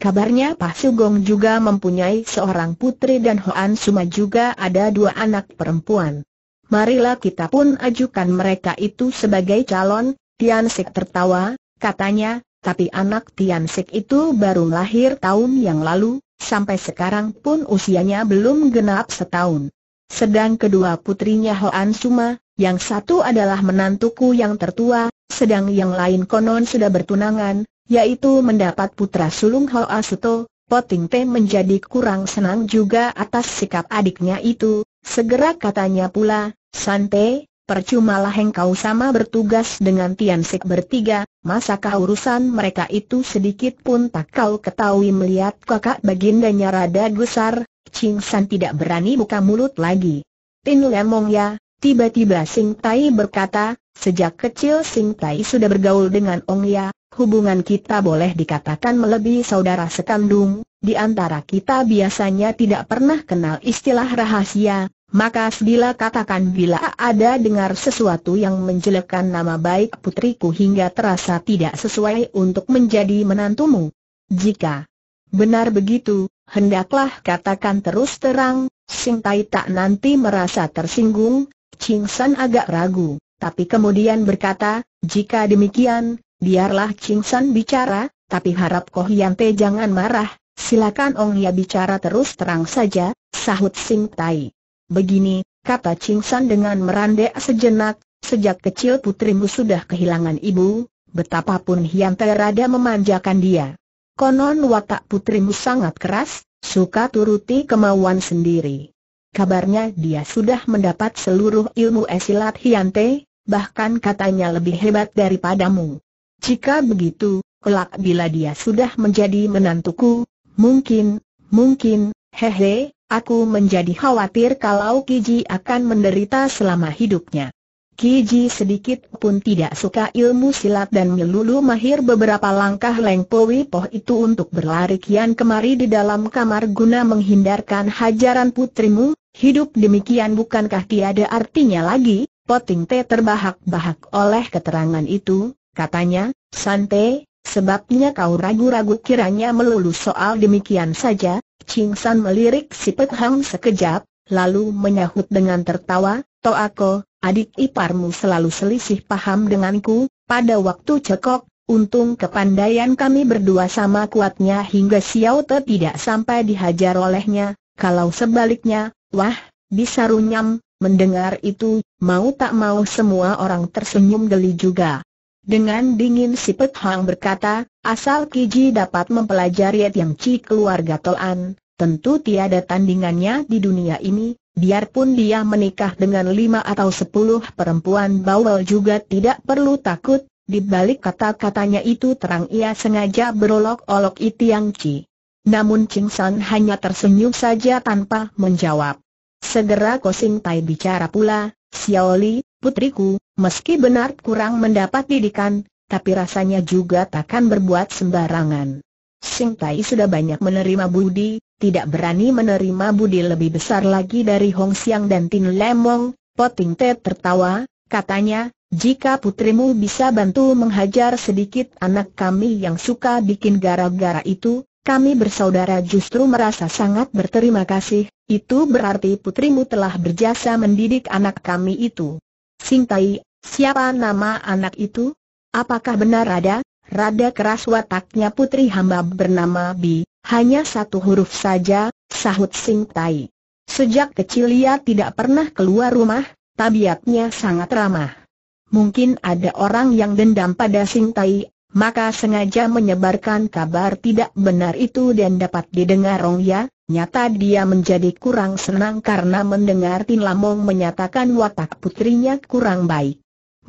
kabarnya Pak Sugong juga mempunyai seorang putri dan Hoan Suma juga ada dua anak perempuan. Marilah kita pun ajukan mereka itu sebagai calon, Tian Sek tertawa, katanya, tapi anak Tian Sik itu baru lahir tahun yang lalu, sampai sekarang pun usianya belum genap setahun. Sedang kedua putrinya Hoan Suma, yang satu adalah menantuku yang tertua, sedang yang lain konon sudah bertunangan, yaitu mendapat putra sulung Hoa Suto, Poting Te menjadi kurang senang juga atas sikap adiknya itu, segera katanya pula, Sante, percumalah engkau sama bertugas dengan Tian Sik bertiga, masakah urusan mereka itu sedikit pun tak kau ketahui melihat kakak bagindanya rada gusar, Ching San tidak berani buka mulut lagi. Tin Lemong ya, tiba-tiba Sing Tai berkata, sejak kecil Sing Tai sudah bergaul dengan Ong Ya, hubungan kita boleh dikatakan melebihi saudara sekandung, di antara kita biasanya tidak pernah kenal istilah rahasia, maka bila katakan bila ada dengar sesuatu yang menjelekkan nama baik putriku hingga terasa tidak sesuai untuk menjadi menantumu. Jika benar begitu, hendaklah katakan terus terang, Sing Tai tak nanti merasa tersinggung, Ching San agak ragu, tapi kemudian berkata, jika demikian, biarlah Ching San bicara, tapi harap Koh Yan Te jangan marah, silakan Ong Ya bicara terus terang saja, sahut Sing Tai. Begini, kata Ching San dengan merandek sejenak, sejak kecil putrimu sudah kehilangan ibu, betapapun Hian Terada memanjakan dia. Konon watak putrimu sangat keras, suka turuti kemauan sendiri. Kabarnya dia sudah mendapat seluruh ilmu esilat Hiante, bahkan katanya lebih hebat daripadamu. Jika begitu, kelak bila dia sudah menjadi menantuku, mungkin, mungkin, hehe, Aku menjadi khawatir kalau Kiji akan menderita selama hidupnya. Kiji sedikit pun tidak suka ilmu silat dan melulu mahir beberapa langkah lengkowi Poh itu untuk berlari kian kemari di dalam kamar guna menghindarkan hajaran putrimu, hidup demikian bukankah tiada artinya lagi? Poting Te terbahak-bahak oleh keterangan itu, katanya, Santai, sebabnya kau ragu-ragu kiranya melulu soal demikian saja, Ching San melirik si Pek Hang sekejap, lalu menyahut dengan tertawa, aku, adik iparmu selalu selisih paham denganku, pada waktu cekok, untung kepandaian kami berdua sama kuatnya hingga Xiao Te tidak sampai dihajar olehnya, kalau sebaliknya, wah, bisa runyam. mendengar itu, mau tak mau semua orang tersenyum geli juga. Dengan dingin si Pek Hang berkata, asal Kiji dapat mempelajari Tiang Chi keluarga Toan, tentu tiada tandingannya di dunia ini, biarpun dia menikah dengan lima atau sepuluh perempuan bawel juga tidak perlu takut, di balik kata-katanya itu terang ia sengaja berolok-olok Itiang Chi. Namun Ching San hanya tersenyum saja tanpa menjawab. Segera Kosing Tai bicara pula, Xiaoli, putriku, meski benar kurang mendapat didikan, tapi rasanya juga takkan berbuat sembarangan. Sing Tai sudah banyak menerima budi, tidak berani menerima budi lebih besar lagi dari Hong Xiang dan Tin Lemong, Poting Te tertawa, katanya, jika putrimu bisa bantu menghajar sedikit anak kami yang suka bikin gara-gara itu, kami bersaudara justru merasa sangat berterima kasih, itu berarti putrimu telah berjasa mendidik anak kami itu. Singtai, siapa nama anak itu? Apakah benar ada? Rada keras wataknya putri hamba bernama Bi hanya satu huruf saja, sahut Sing Tai. Sejak kecil ia tidak pernah keluar rumah, tabiatnya sangat ramah. Mungkin ada orang yang dendam pada Sing Tai, maka sengaja menyebarkan kabar tidak benar itu dan dapat didengar Rong Ya, nyata dia menjadi kurang senang karena mendengar Tin Lamong menyatakan watak putrinya kurang baik.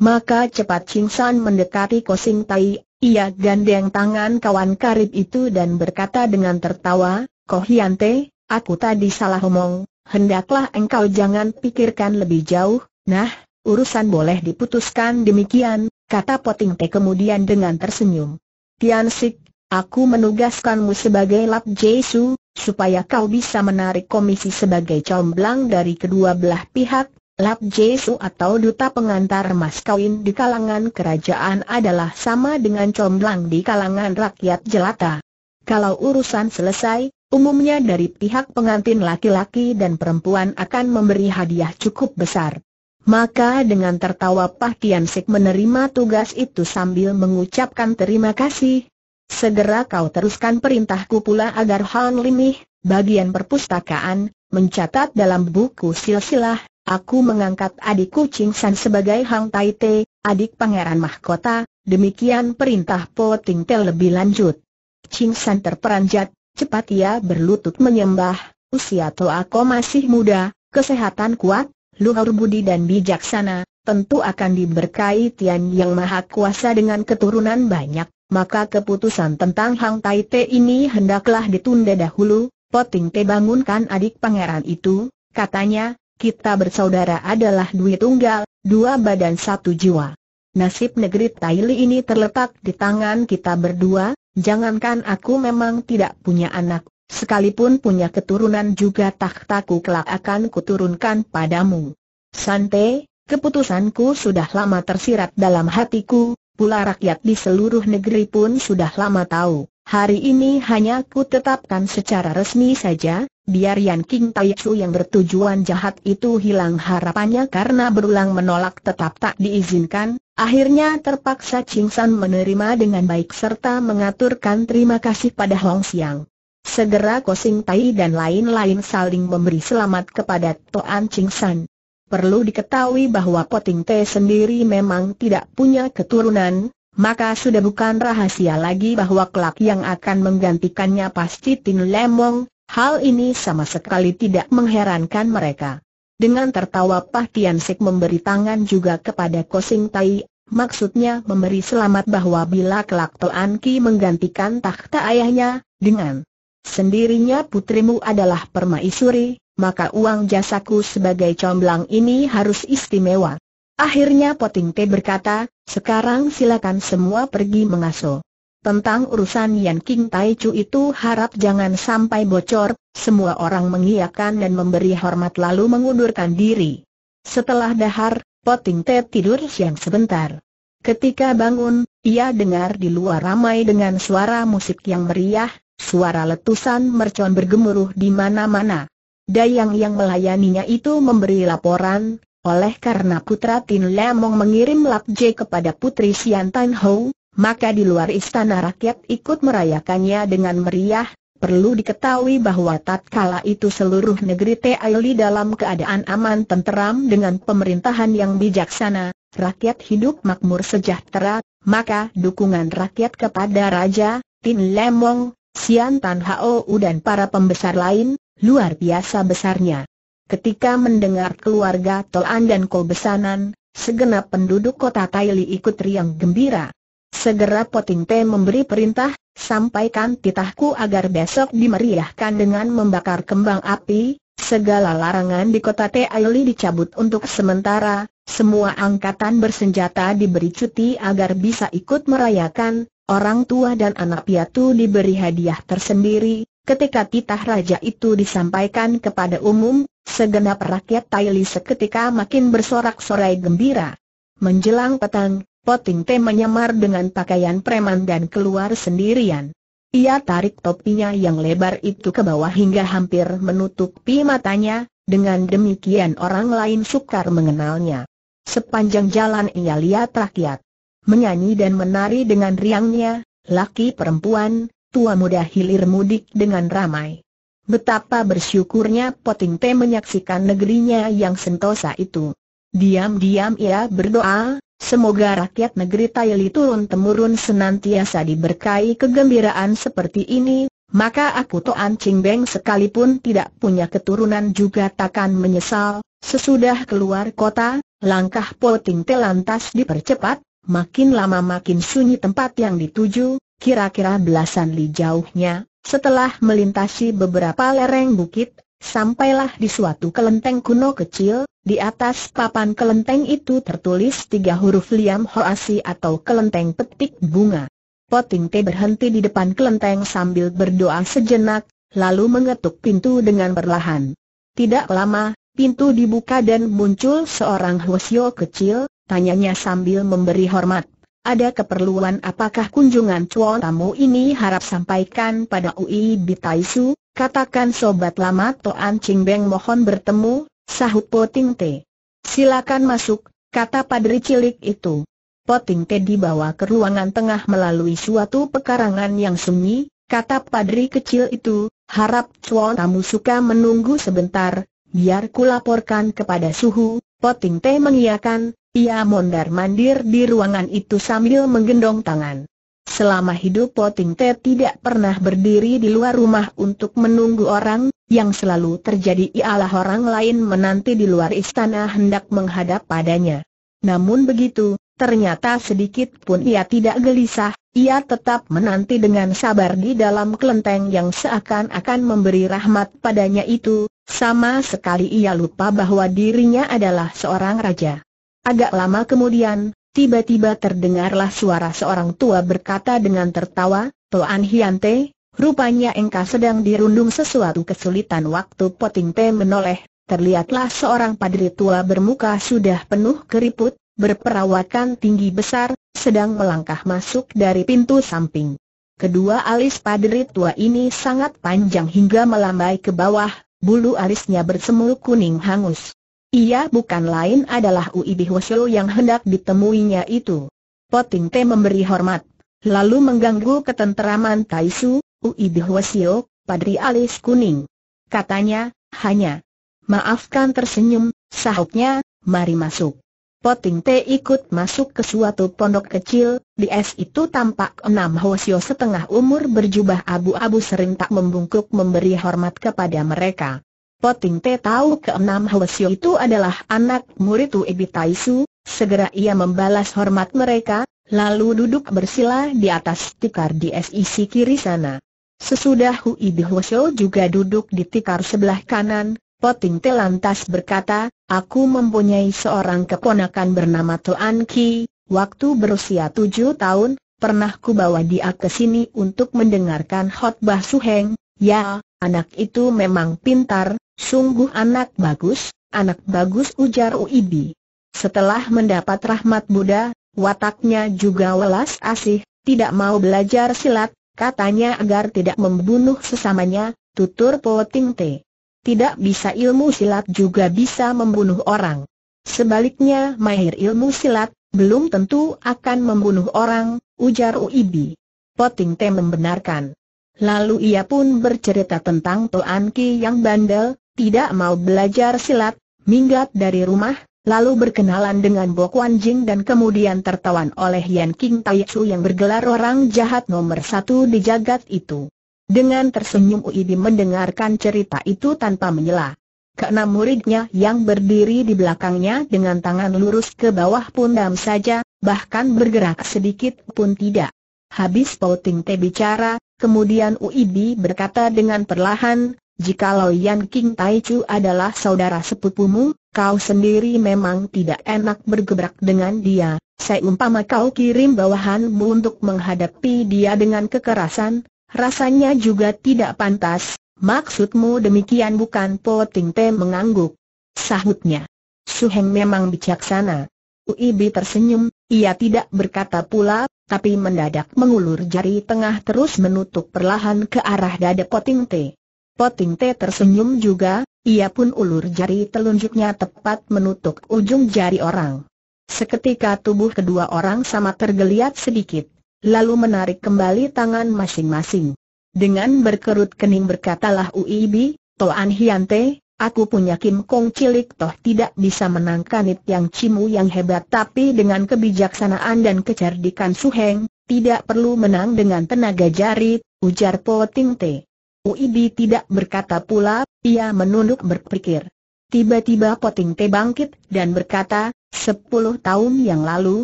Maka cepat Ching San mendekati Sing Tai, ia gandeng tangan kawan karib itu dan berkata dengan tertawa, Koh Kohyante, aku tadi salah omong, hendaklah engkau jangan pikirkan lebih jauh, nah, urusan boleh diputuskan demikian, kata Poting Te kemudian dengan tersenyum. Tian Sik, aku menugaskanmu sebagai Lap Jesu, supaya kau bisa menarik komisi sebagai comblang dari kedua belah pihak, Lap Jesu atau duta pengantar emas kawin di kalangan kerajaan adalah sama dengan comblang di kalangan rakyat jelata. Kalau urusan selesai, umumnya dari pihak pengantin laki-laki dan perempuan akan memberi hadiah cukup besar. Maka dengan tertawa Pak Tian menerima tugas itu sambil mengucapkan terima kasih. Segera kau teruskan perintahku pula agar Han Limih, bagian perpustakaan, mencatat dalam buku silsilah, Aku mengangkat adikku Ching San sebagai Hang Tai Te, adik pangeran mahkota, demikian perintah Po Ting Te lebih lanjut. Ching San terperanjat, cepat ia berlutut menyembah, usia aku masih muda, kesehatan kuat, luhur budi dan bijaksana, tentu akan diberkahi Tian Yang Maha Kuasa dengan keturunan banyak, maka keputusan tentang Hang Tai Te ini hendaklah ditunda dahulu, Po Ting Te bangunkan adik pangeran itu, katanya, kita bersaudara adalah duit tunggal, dua badan satu jiwa. Nasib negeri Taili ini terletak di tangan kita berdua, jangankan aku memang tidak punya anak, sekalipun punya keturunan juga tahtaku kelak akan kuturunkan padamu. Sante, keputusanku sudah lama tersirat dalam hatiku, pula rakyat di seluruh negeri pun sudah lama tahu. Hari ini hanya ku tetapkan secara resmi saja, biar Yan King Tai Chu yang bertujuan jahat itu hilang harapannya karena berulang menolak tetap tak diizinkan, akhirnya terpaksa Ching San menerima dengan baik serta mengaturkan terima kasih pada Hong Xiang. Segera Sing Tai dan lain-lain saling memberi selamat kepada Toan Ching San. Perlu diketahui bahwa Poting Te sendiri memang tidak punya keturunan, maka sudah bukan rahasia lagi bahwa kelak yang akan menggantikannya pasti Tin Lemong, hal ini sama sekali tidak mengherankan mereka. Dengan tertawa Pah Tian Sik memberi tangan juga kepada Kosing Tai, maksudnya memberi selamat bahwa bila kelak Toan Ki menggantikan takhta ayahnya, dengan sendirinya putrimu adalah permaisuri, maka uang jasaku sebagai comblang ini harus istimewa. Akhirnya Poting Te berkata, sekarang silakan semua pergi mengaso. Tentang urusan Yan King Tai Chu itu harap jangan sampai bocor, semua orang mengiakan dan memberi hormat lalu mengundurkan diri. Setelah dahar, Poting Te tidur siang sebentar. Ketika bangun, ia dengar di luar ramai dengan suara musik yang meriah, suara letusan mercon bergemuruh di mana-mana. Dayang yang melayaninya itu memberi laporan, oleh karena putra Tin Lemong mengirim Lap J kepada putri Sian Tan Ho, maka di luar istana rakyat ikut merayakannya dengan meriah. Perlu diketahui bahwa tatkala itu seluruh negeri Teaili dalam keadaan aman tenteram dengan pemerintahan yang bijaksana, rakyat hidup makmur sejahtera, maka dukungan rakyat kepada Raja, Tin Lemong, Sian Tan Hou dan para pembesar lain, luar biasa besarnya. Ketika mendengar keluarga Tolan dan Kolbesanan, segenap penduduk kota Taili ikut riang gembira. Segera Poting Te memberi perintah, sampaikan titahku agar besok dimeriahkan dengan membakar kembang api, segala larangan di kota Taili dicabut untuk sementara, semua angkatan bersenjata diberi cuti agar bisa ikut merayakan, orang tua dan anak piatu diberi hadiah tersendiri, Ketika titah raja itu disampaikan kepada umum, segenap rakyat Taili seketika makin bersorak-sorai gembira. Menjelang petang, Poting Te menyamar dengan pakaian preman dan keluar sendirian. Ia tarik topinya yang lebar itu ke bawah hingga hampir menutupi matanya, dengan demikian orang lain sukar mengenalnya. Sepanjang jalan ia lihat rakyat menyanyi dan menari dengan riangnya, laki perempuan, tua muda hilir mudik dengan ramai. Betapa bersyukurnya Poting Te menyaksikan negerinya yang sentosa itu. Diam-diam ia berdoa, semoga rakyat negeri Taili turun-temurun senantiasa diberkahi kegembiraan seperti ini, maka aku Toan Ching Beng sekalipun tidak punya keturunan juga takkan menyesal, sesudah keluar kota, langkah Poting Te lantas dipercepat, makin lama makin sunyi tempat yang dituju, kira-kira belasan li jauhnya, setelah melintasi beberapa lereng bukit, sampailah di suatu kelenteng kuno kecil, di atas papan kelenteng itu tertulis tiga huruf liam hoasi atau kelenteng petik bunga. Poting T berhenti di depan kelenteng sambil berdoa sejenak, lalu mengetuk pintu dengan perlahan. Tidak lama, pintu dibuka dan muncul seorang hwasyo kecil, tanyanya sambil memberi hormat. Ada keperluan apakah kunjungan cuan tamu ini harap sampaikan pada Ui Bitaisu? Katakan sobat lama Toan Ching mohon bertemu, sahut Poting Te. Silakan masuk, kata padri cilik itu. Poting Te dibawa ke ruangan tengah melalui suatu pekarangan yang sunyi, kata padri kecil itu, harap cuan tamu suka menunggu sebentar, biar kulaporkan kepada suhu. Poting Te mengiakan, ia mondar-mandir di ruangan itu sambil menggendong tangan. Selama hidup Poting Teh tidak pernah berdiri di luar rumah untuk menunggu orang, yang selalu terjadi ialah orang lain menanti di luar istana hendak menghadap padanya. Namun begitu, ternyata sedikit pun ia tidak gelisah, ia tetap menanti dengan sabar di dalam kelenteng yang seakan-akan memberi rahmat padanya itu, sama sekali ia lupa bahwa dirinya adalah seorang raja. Agak lama kemudian, tiba-tiba terdengarlah suara seorang tua berkata dengan tertawa, "Tuan Hiante, rupanya engkau sedang dirundung sesuatu kesulitan waktu Poting teh menoleh, terlihatlah seorang padri tua bermuka sudah penuh keriput, berperawakan tinggi besar, sedang melangkah masuk dari pintu samping. Kedua alis padri tua ini sangat panjang hingga melambai ke bawah, bulu alisnya bersemu kuning hangus. Ia bukan lain adalah Ui Bihwasyo yang hendak ditemuinya itu. Poting Te memberi hormat, lalu mengganggu ketenteraman Taisu, Ui Bihwasyo, Padri Alis Kuning. Katanya, hanya. Maafkan tersenyum, sahutnya, mari masuk. Poting Te ikut masuk ke suatu pondok kecil, di es itu tampak enam hosio setengah umur berjubah abu-abu serentak membungkuk memberi hormat kepada mereka. Poting Te tahu keenam Hwasyo itu adalah anak murid Uebi Taisu, segera ia membalas hormat mereka, lalu duduk bersila di atas tikar di sisi kiri sana. Sesudah Uebi Hwasyo juga duduk di tikar sebelah kanan, Poting Te lantas berkata, aku mempunyai seorang keponakan bernama Tuan Ki, waktu berusia tujuh tahun, pernah bawa dia ke sini untuk mendengarkan khotbah Suheng. Ya, anak itu memang pintar, Sungguh anak bagus, anak bagus ujar Uibi. Setelah mendapat rahmat Buddha, wataknya juga welas asih, tidak mau belajar silat, katanya agar tidak membunuh sesamanya, tutur Poting Te. Tidak bisa ilmu silat juga bisa membunuh orang. Sebaliknya mahir ilmu silat, belum tentu akan membunuh orang, ujar Uibi. Poting Te membenarkan. Lalu ia pun bercerita tentang Toan Ki yang bandel, tidak mau belajar silat, minggat dari rumah, lalu berkenalan dengan Bo Kuan Jing dan kemudian tertawan oleh Yan King Tai Chu yang bergelar orang jahat nomor satu di jagat itu. Dengan tersenyum Uibi mendengarkan cerita itu tanpa menyela. Keenam muridnya yang berdiri di belakangnya dengan tangan lurus ke bawah pundam saja, bahkan bergerak sedikit pun tidak. Habis Pouting Te bicara, kemudian Uibi berkata dengan perlahan, Jikalau Yan King Tai Chu adalah saudara sepupumu, kau sendiri memang tidak enak bergebrak dengan dia. umpama kau kirim bawahanmu untuk menghadapi dia dengan kekerasan, rasanya juga tidak pantas. Maksudmu demikian bukan Po Te mengangguk. Sahutnya. Su Heng memang bijaksana. Uibi tersenyum, ia tidak berkata pula, tapi mendadak mengulur jari tengah terus menutup perlahan ke arah dada Po Te. Poting T tersenyum juga, ia pun ulur jari telunjuknya tepat menutup ujung jari orang. Seketika tubuh kedua orang sama tergeliat sedikit, lalu menarik kembali tangan masing-masing. Dengan berkerut kening berkatalah Uibi, Toan Hyante, aku punya Kim Kong cilik toh tidak bisa menangkanit yang cimu yang hebat tapi dengan kebijaksanaan dan kecerdikan suheng, tidak perlu menang dengan tenaga jari, ujar Po Ting Te. Uibi tidak berkata pula, ia menunduk berpikir. Tiba-tiba Poting Te bangkit dan berkata, Sepuluh tahun yang lalu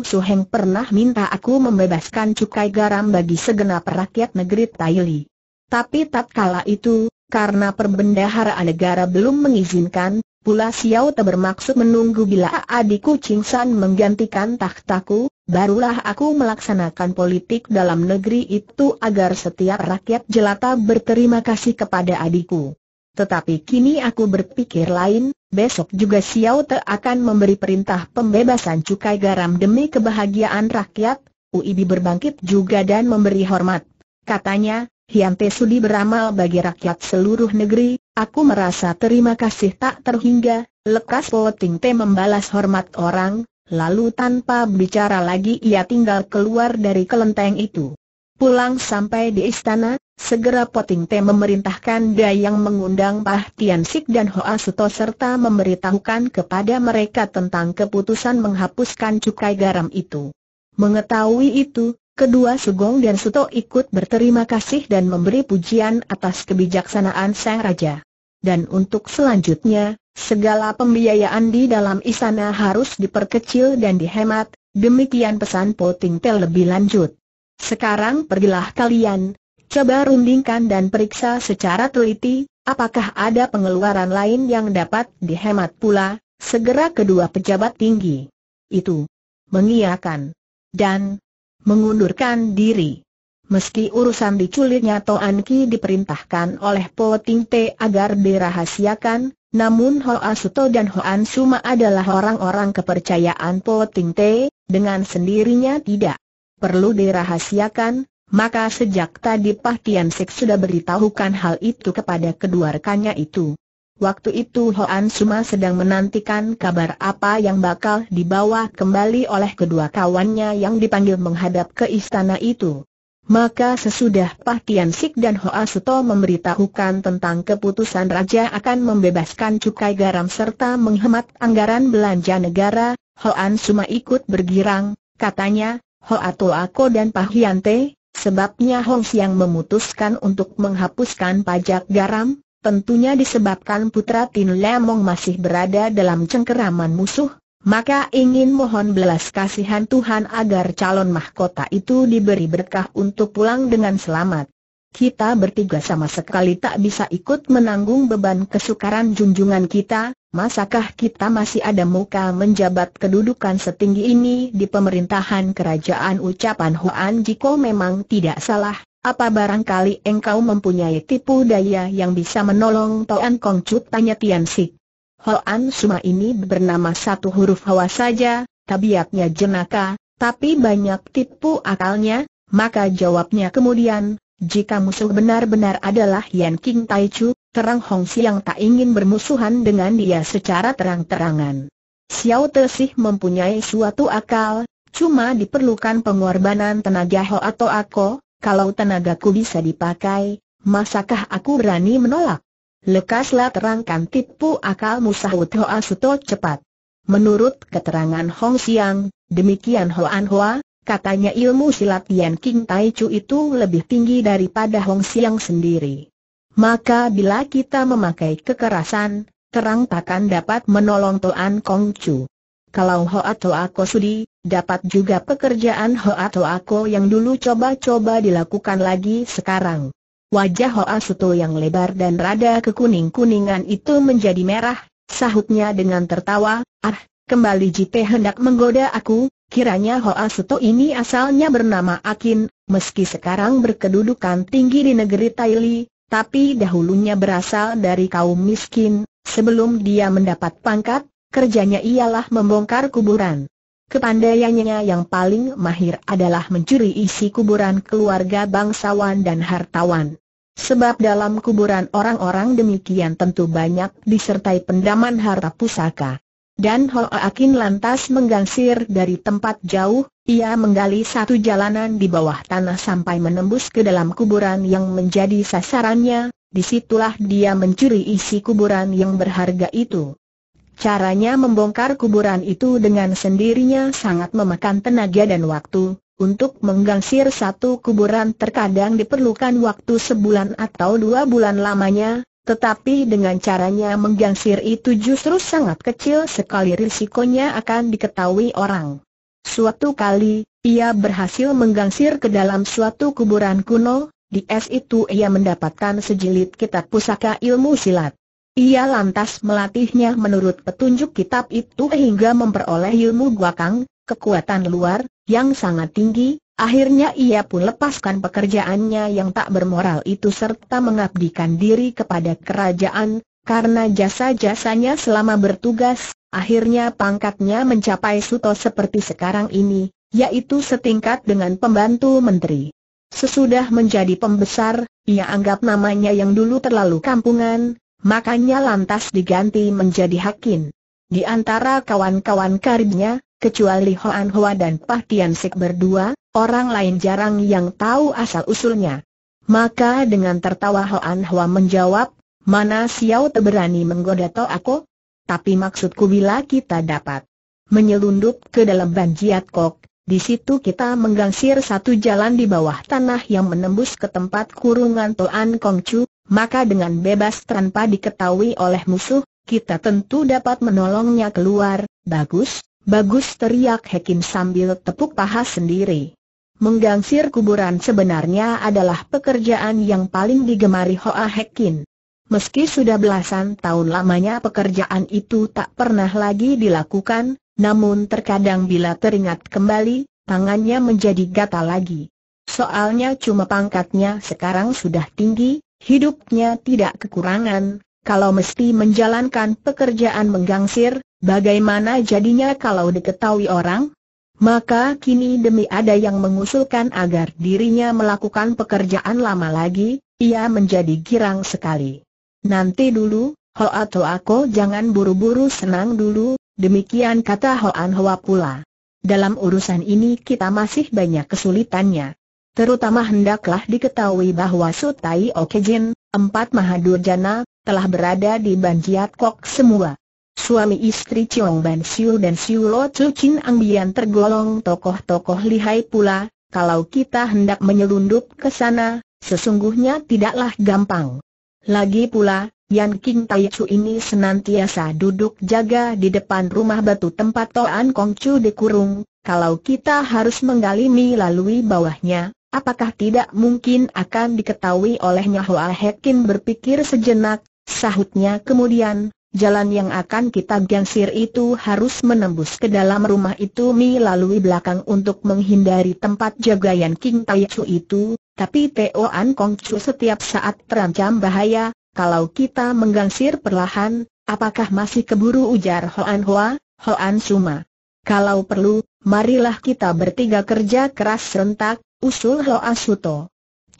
Suheng pernah minta aku membebaskan cukai garam bagi segenap rakyat negeri Taili. Tapi tak kala itu, karena perbendaharaan negara belum mengizinkan, Pula Xiao Te bermaksud menunggu bila adikku Ching San menggantikan tahtaku, barulah aku melaksanakan politik dalam negeri itu agar setiap rakyat jelata berterima kasih kepada adikku. Tetapi kini aku berpikir lain, besok juga Xiao Te akan memberi perintah pembebasan cukai garam demi kebahagiaan rakyat, Uibi berbangkit juga dan memberi hormat. Katanya, Hiante Sudi beramal bagi rakyat seluruh negeri, aku merasa terima kasih tak terhingga, lekas Poting Te membalas hormat orang, lalu tanpa bicara lagi ia tinggal keluar dari kelenteng itu. Pulang sampai di istana, segera Poting Te memerintahkan Dayang mengundang Pah Tian Sik dan Hoa Suto serta memberitahukan kepada mereka tentang keputusan menghapuskan cukai garam itu. Mengetahui itu, Kedua Sugong dan Suto ikut berterima kasih dan memberi pujian atas kebijaksanaan sang raja. Dan untuk selanjutnya, segala pembiayaan di dalam istana harus diperkecil dan dihemat, demikian pesan Poting Tel lebih lanjut. Sekarang pergilah kalian, coba rundingkan dan periksa secara teliti, apakah ada pengeluaran lain yang dapat dihemat pula, segera kedua pejabat tinggi. Itu. Mengiakan. Dan, mengundurkan diri. Meski urusan diculiknya Toan Ki diperintahkan oleh Po Ting Te agar dirahasiakan, namun Hoa Suto dan Hoan Suma adalah orang-orang kepercayaan Po Ting Te, dengan sendirinya tidak perlu dirahasiakan, maka sejak tadi Pah Tian Sik sudah beritahukan hal itu kepada kedua rekannya itu. Waktu itu Hoan Suma sedang menantikan kabar apa yang bakal dibawa kembali oleh kedua kawannya yang dipanggil menghadap ke istana itu. Maka sesudah Pak Tian Sik dan Hoa Suto memberitahukan tentang keputusan Raja akan membebaskan cukai garam serta menghemat anggaran belanja negara, Hoan Suma ikut bergirang, katanya, Hoa Toako dan Pak Hiante, sebabnya Hong Siang memutuskan untuk menghapuskan pajak garam, tentunya disebabkan putra Tin Lemong masih berada dalam cengkeraman musuh, maka ingin mohon belas kasihan Tuhan agar calon mahkota itu diberi berkah untuk pulang dengan selamat. Kita bertiga sama sekali tak bisa ikut menanggung beban kesukaran junjungan kita, masakah kita masih ada muka menjabat kedudukan setinggi ini di pemerintahan kerajaan ucapan Hoan Jiko memang tidak salah, apa barangkali engkau mempunyai tipu daya yang bisa menolong Toan Kong Chut? Tanya Tian Sik. Hoan Suma ini bernama satu huruf hawa saja, tabiatnya jenaka, tapi banyak tipu akalnya, maka jawabnya kemudian, jika musuh benar-benar adalah Yan King Tai Chu, terang Hong yang tak ingin bermusuhan dengan dia secara terang-terangan. Xiao Te Sih mempunyai suatu akal, cuma diperlukan pengorbanan tenaga Ho atau Ako, kalau tenagaku bisa dipakai, masakah aku berani menolak? Lekaslah terangkan tipu akalmu sahut Hoa Suto cepat. Menurut keterangan Hong Xiang, demikian Hoan Hoa, katanya ilmu silat Yan King Tai Chu itu lebih tinggi daripada Hong Xiang sendiri. Maka bila kita memakai kekerasan, terang takkan dapat menolong Toan Kong Chu. Kalau Ho atau Ako sudi, dapat juga pekerjaan Ho atau Ako yang dulu coba-coba dilakukan lagi sekarang. Wajah ho asuto yang lebar dan rada kekuning-kuningan itu menjadi merah, sahutnya dengan tertawa, ah, kembali jp hendak menggoda aku, kiranya ho asuto ini asalnya bernama Akin, meski sekarang berkedudukan tinggi di negeri Taili, tapi dahulunya berasal dari kaum miskin, sebelum dia mendapat pangkat, Kerjanya ialah membongkar kuburan. Kepandaiannya yang paling mahir adalah mencuri isi kuburan keluarga bangsawan dan hartawan. Sebab dalam kuburan orang-orang demikian tentu banyak disertai pendaman harta pusaka. Dan Hoa lantas menggansir dari tempat jauh, ia menggali satu jalanan di bawah tanah sampai menembus ke dalam kuburan yang menjadi sasarannya, disitulah dia mencuri isi kuburan yang berharga itu. Caranya membongkar kuburan itu dengan sendirinya sangat memakan tenaga dan waktu, untuk menggangsir satu kuburan terkadang diperlukan waktu sebulan atau dua bulan lamanya, tetapi dengan caranya menggangsir itu justru sangat kecil sekali risikonya akan diketahui orang. Suatu kali, ia berhasil menggangsir ke dalam suatu kuburan kuno, di es itu ia mendapatkan sejilid kitab pusaka ilmu silat. Ia lantas melatihnya menurut petunjuk kitab itu hingga memperoleh ilmu guakang, kekuatan luar, yang sangat tinggi, akhirnya ia pun lepaskan pekerjaannya yang tak bermoral itu serta mengabdikan diri kepada kerajaan, karena jasa-jasanya selama bertugas, akhirnya pangkatnya mencapai suto seperti sekarang ini, yaitu setingkat dengan pembantu menteri. Sesudah menjadi pembesar, ia anggap namanya yang dulu terlalu kampungan, makanya lantas diganti menjadi Hakin. Di antara kawan-kawan karibnya, kecuali Hoan Hoa dan Pah Tian Sik berdua, orang lain jarang yang tahu asal-usulnya. Maka dengan tertawa Hoan Hoa menjawab, mana Xiao teberani menggoda To aku? Tapi maksudku bila kita dapat menyelundup ke dalam Banjiat Kok, di situ kita menggangsir satu jalan di bawah tanah yang menembus ke tempat kurungan Toan Kongcu, maka dengan bebas tanpa diketahui oleh musuh, kita tentu dapat menolongnya keluar, bagus, bagus teriak Hekim sambil tepuk paha sendiri. Menggangsir kuburan sebenarnya adalah pekerjaan yang paling digemari Hoa Hekin. Meski sudah belasan tahun lamanya pekerjaan itu tak pernah lagi dilakukan, namun terkadang bila teringat kembali, tangannya menjadi gatal lagi. Soalnya cuma pangkatnya sekarang sudah tinggi, Hidupnya tidak kekurangan, kalau mesti menjalankan pekerjaan menggangsir, bagaimana jadinya kalau diketahui orang? Maka kini demi ada yang mengusulkan agar dirinya melakukan pekerjaan lama lagi, ia menjadi girang sekali. Nanti dulu, Ho atau aku jangan buru-buru senang dulu, demikian kata Hoan Hoa pula. Dalam urusan ini kita masih banyak kesulitannya. Terutama hendaklah diketahui bahwa Sutai Okejin, empat Mahadurjana, telah berada di Banjiat Kok semua. Suami istri Chiong Ban Siu dan Siu Lo Chu Chin Angbian tergolong tokoh-tokoh lihai pula, kalau kita hendak menyelundup ke sana, sesungguhnya tidaklah gampang. Lagi pula, Yan King Tai Chu ini senantiasa duduk jaga di depan rumah batu tempat Toan Kong Chu dikurung, kalau kita harus menggali lalui bawahnya, Apakah tidak mungkin akan diketahui olehnya Hoa Hekin berpikir sejenak, sahutnya kemudian, jalan yang akan kita gangsir itu harus menembus ke dalam rumah itu melalui belakang untuk menghindari tempat jagayan King Tai Chu itu, tapi An Kong Chu setiap saat terancam bahaya, kalau kita menggangsir perlahan, apakah masih keburu ujar Hoan Hoa, Hoan Suma. Kalau perlu, marilah kita bertiga kerja keras serentak, usul Hoa Suto.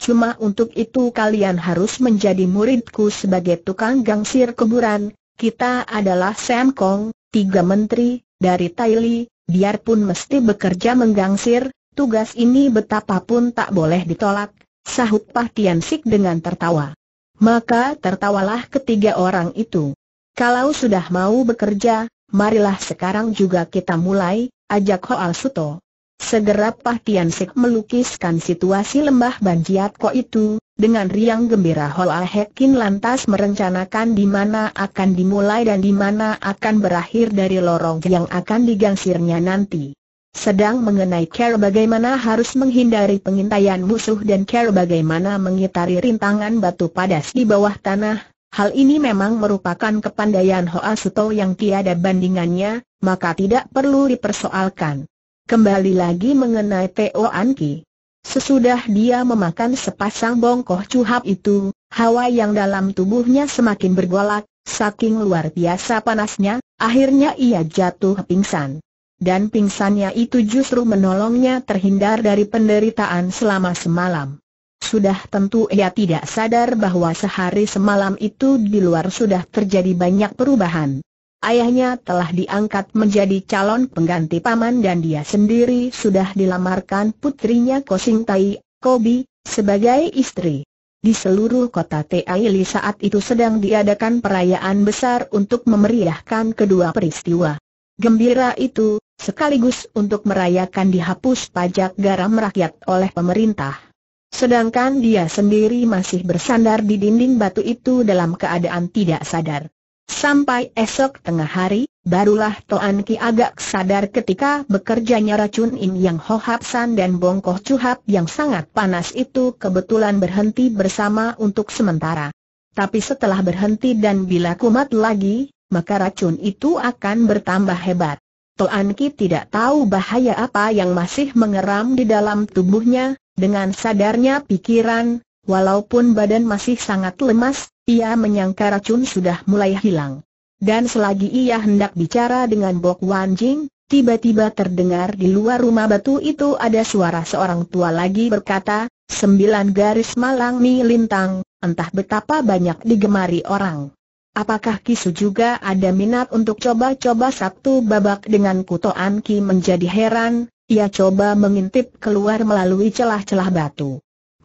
Cuma untuk itu kalian harus menjadi muridku sebagai tukang gangsir kuburan, kita adalah Sam Kong, tiga menteri, dari Taili, biarpun mesti bekerja menggangsir, tugas ini betapapun tak boleh ditolak, sahut Pah Tian Sik dengan tertawa. Maka tertawalah ketiga orang itu. Kalau sudah mau bekerja, marilah sekarang juga kita mulai, ajak Hoa Suto. Segera Pah Tian Sik melukiskan situasi lembah Banjiat Ko itu, dengan riang gembira Hoa Hekin lantas merencanakan di mana akan dimulai dan di mana akan berakhir dari lorong yang akan digangsirnya nanti. Sedang mengenai care bagaimana harus menghindari pengintaian musuh dan care bagaimana mengitari rintangan batu padas di bawah tanah, hal ini memang merupakan kepandaian Hoa Suto yang tiada bandingannya, maka tidak perlu dipersoalkan. Kembali lagi mengenai Teo Anki. Sesudah dia memakan sepasang bongkoh cuhap itu, hawa yang dalam tubuhnya semakin bergolak, saking luar biasa panasnya, akhirnya ia jatuh pingsan. Dan pingsannya itu justru menolongnya terhindar dari penderitaan selama semalam. Sudah tentu ia tidak sadar bahwa sehari semalam itu di luar sudah terjadi banyak perubahan. Ayahnya telah diangkat menjadi calon pengganti paman dan dia sendiri sudah dilamarkan putrinya Kosing Tai, Kobi, sebagai istri. Di seluruh kota Teaili saat itu sedang diadakan perayaan besar untuk memeriahkan kedua peristiwa. Gembira itu, sekaligus untuk merayakan dihapus pajak garam rakyat oleh pemerintah. Sedangkan dia sendiri masih bersandar di dinding batu itu dalam keadaan tidak sadar. Sampai esok tengah hari, barulah Toan Ki agak sadar ketika bekerjanya racun Im Yang Hohapsan dan Bongkoh Cuhap yang sangat panas itu kebetulan berhenti bersama untuk sementara. Tapi setelah berhenti dan bila kumat lagi, maka racun itu akan bertambah hebat. Toan Ki tidak tahu bahaya apa yang masih mengeram di dalam tubuhnya, dengan sadarnya pikiran, walaupun badan masih sangat lemas, ia menyangka racun sudah mulai hilang. Dan selagi ia hendak bicara dengan Bok Wan Jing, tiba-tiba terdengar di luar rumah batu itu ada suara seorang tua lagi berkata, Sembilan garis malang mi lintang, entah betapa banyak digemari orang. Apakah Kisu juga ada minat untuk coba-coba satu babak dengan Kutoan Ki menjadi heran, ia coba mengintip keluar melalui celah-celah batu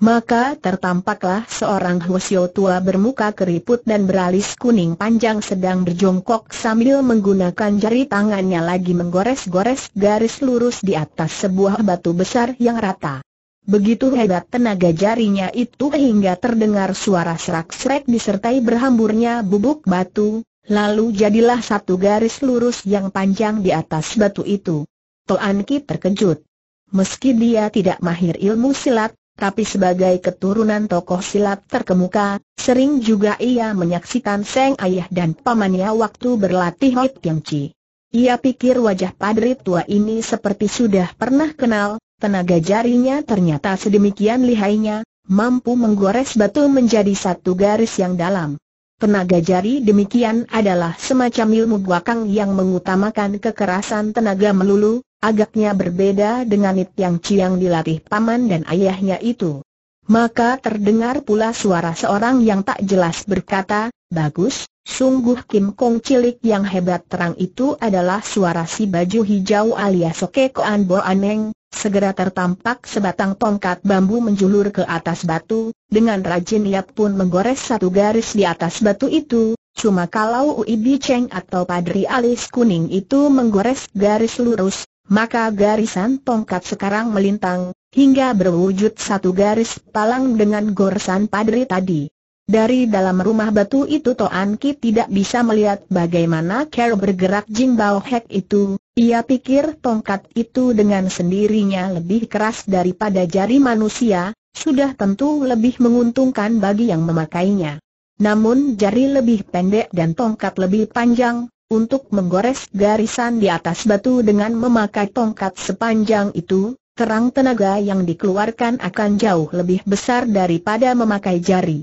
maka tertampaklah seorang Hwasyo tua bermuka keriput dan beralis kuning panjang sedang berjongkok sambil menggunakan jari tangannya lagi menggores-gores garis lurus di atas sebuah batu besar yang rata. Begitu hebat tenaga jarinya itu hingga terdengar suara serak-serak disertai berhamburnya bubuk batu, lalu jadilah satu garis lurus yang panjang di atas batu itu. Toan Ki terkejut. Meski dia tidak mahir ilmu silat, tapi sebagai keturunan tokoh silat terkemuka, sering juga ia menyaksikan Seng Ayah dan pamannya waktu berlatih Hoi Tiang Chi. Ia pikir wajah padri tua ini seperti sudah pernah kenal, tenaga jarinya ternyata sedemikian lihainya, mampu menggores batu menjadi satu garis yang dalam. Tenaga jari demikian adalah semacam ilmu guakang yang mengutamakan kekerasan tenaga melulu, agaknya berbeda dengan It Yang ciang dilatih paman dan ayahnya itu. Maka terdengar pula suara seorang yang tak jelas berkata, Bagus, sungguh Kim Kong cilik yang hebat terang itu adalah suara si baju hijau alias Oke Koan Bo Aneng, segera tertampak sebatang tongkat bambu menjulur ke atas batu, dengan rajin ia pun menggores satu garis di atas batu itu, Cuma kalau Ui Biceng atau Padri alis kuning itu menggores garis lurus, maka garisan tongkat sekarang melintang, hingga berwujud satu garis palang dengan gorsan padri tadi. Dari dalam rumah batu itu Toan Ki tidak bisa melihat bagaimana Ker bergerak Jing Bao Hek itu, ia pikir tongkat itu dengan sendirinya lebih keras daripada jari manusia, sudah tentu lebih menguntungkan bagi yang memakainya. Namun jari lebih pendek dan tongkat lebih panjang, untuk menggores garisan di atas batu dengan memakai tongkat sepanjang itu, terang tenaga yang dikeluarkan akan jauh lebih besar daripada memakai jari.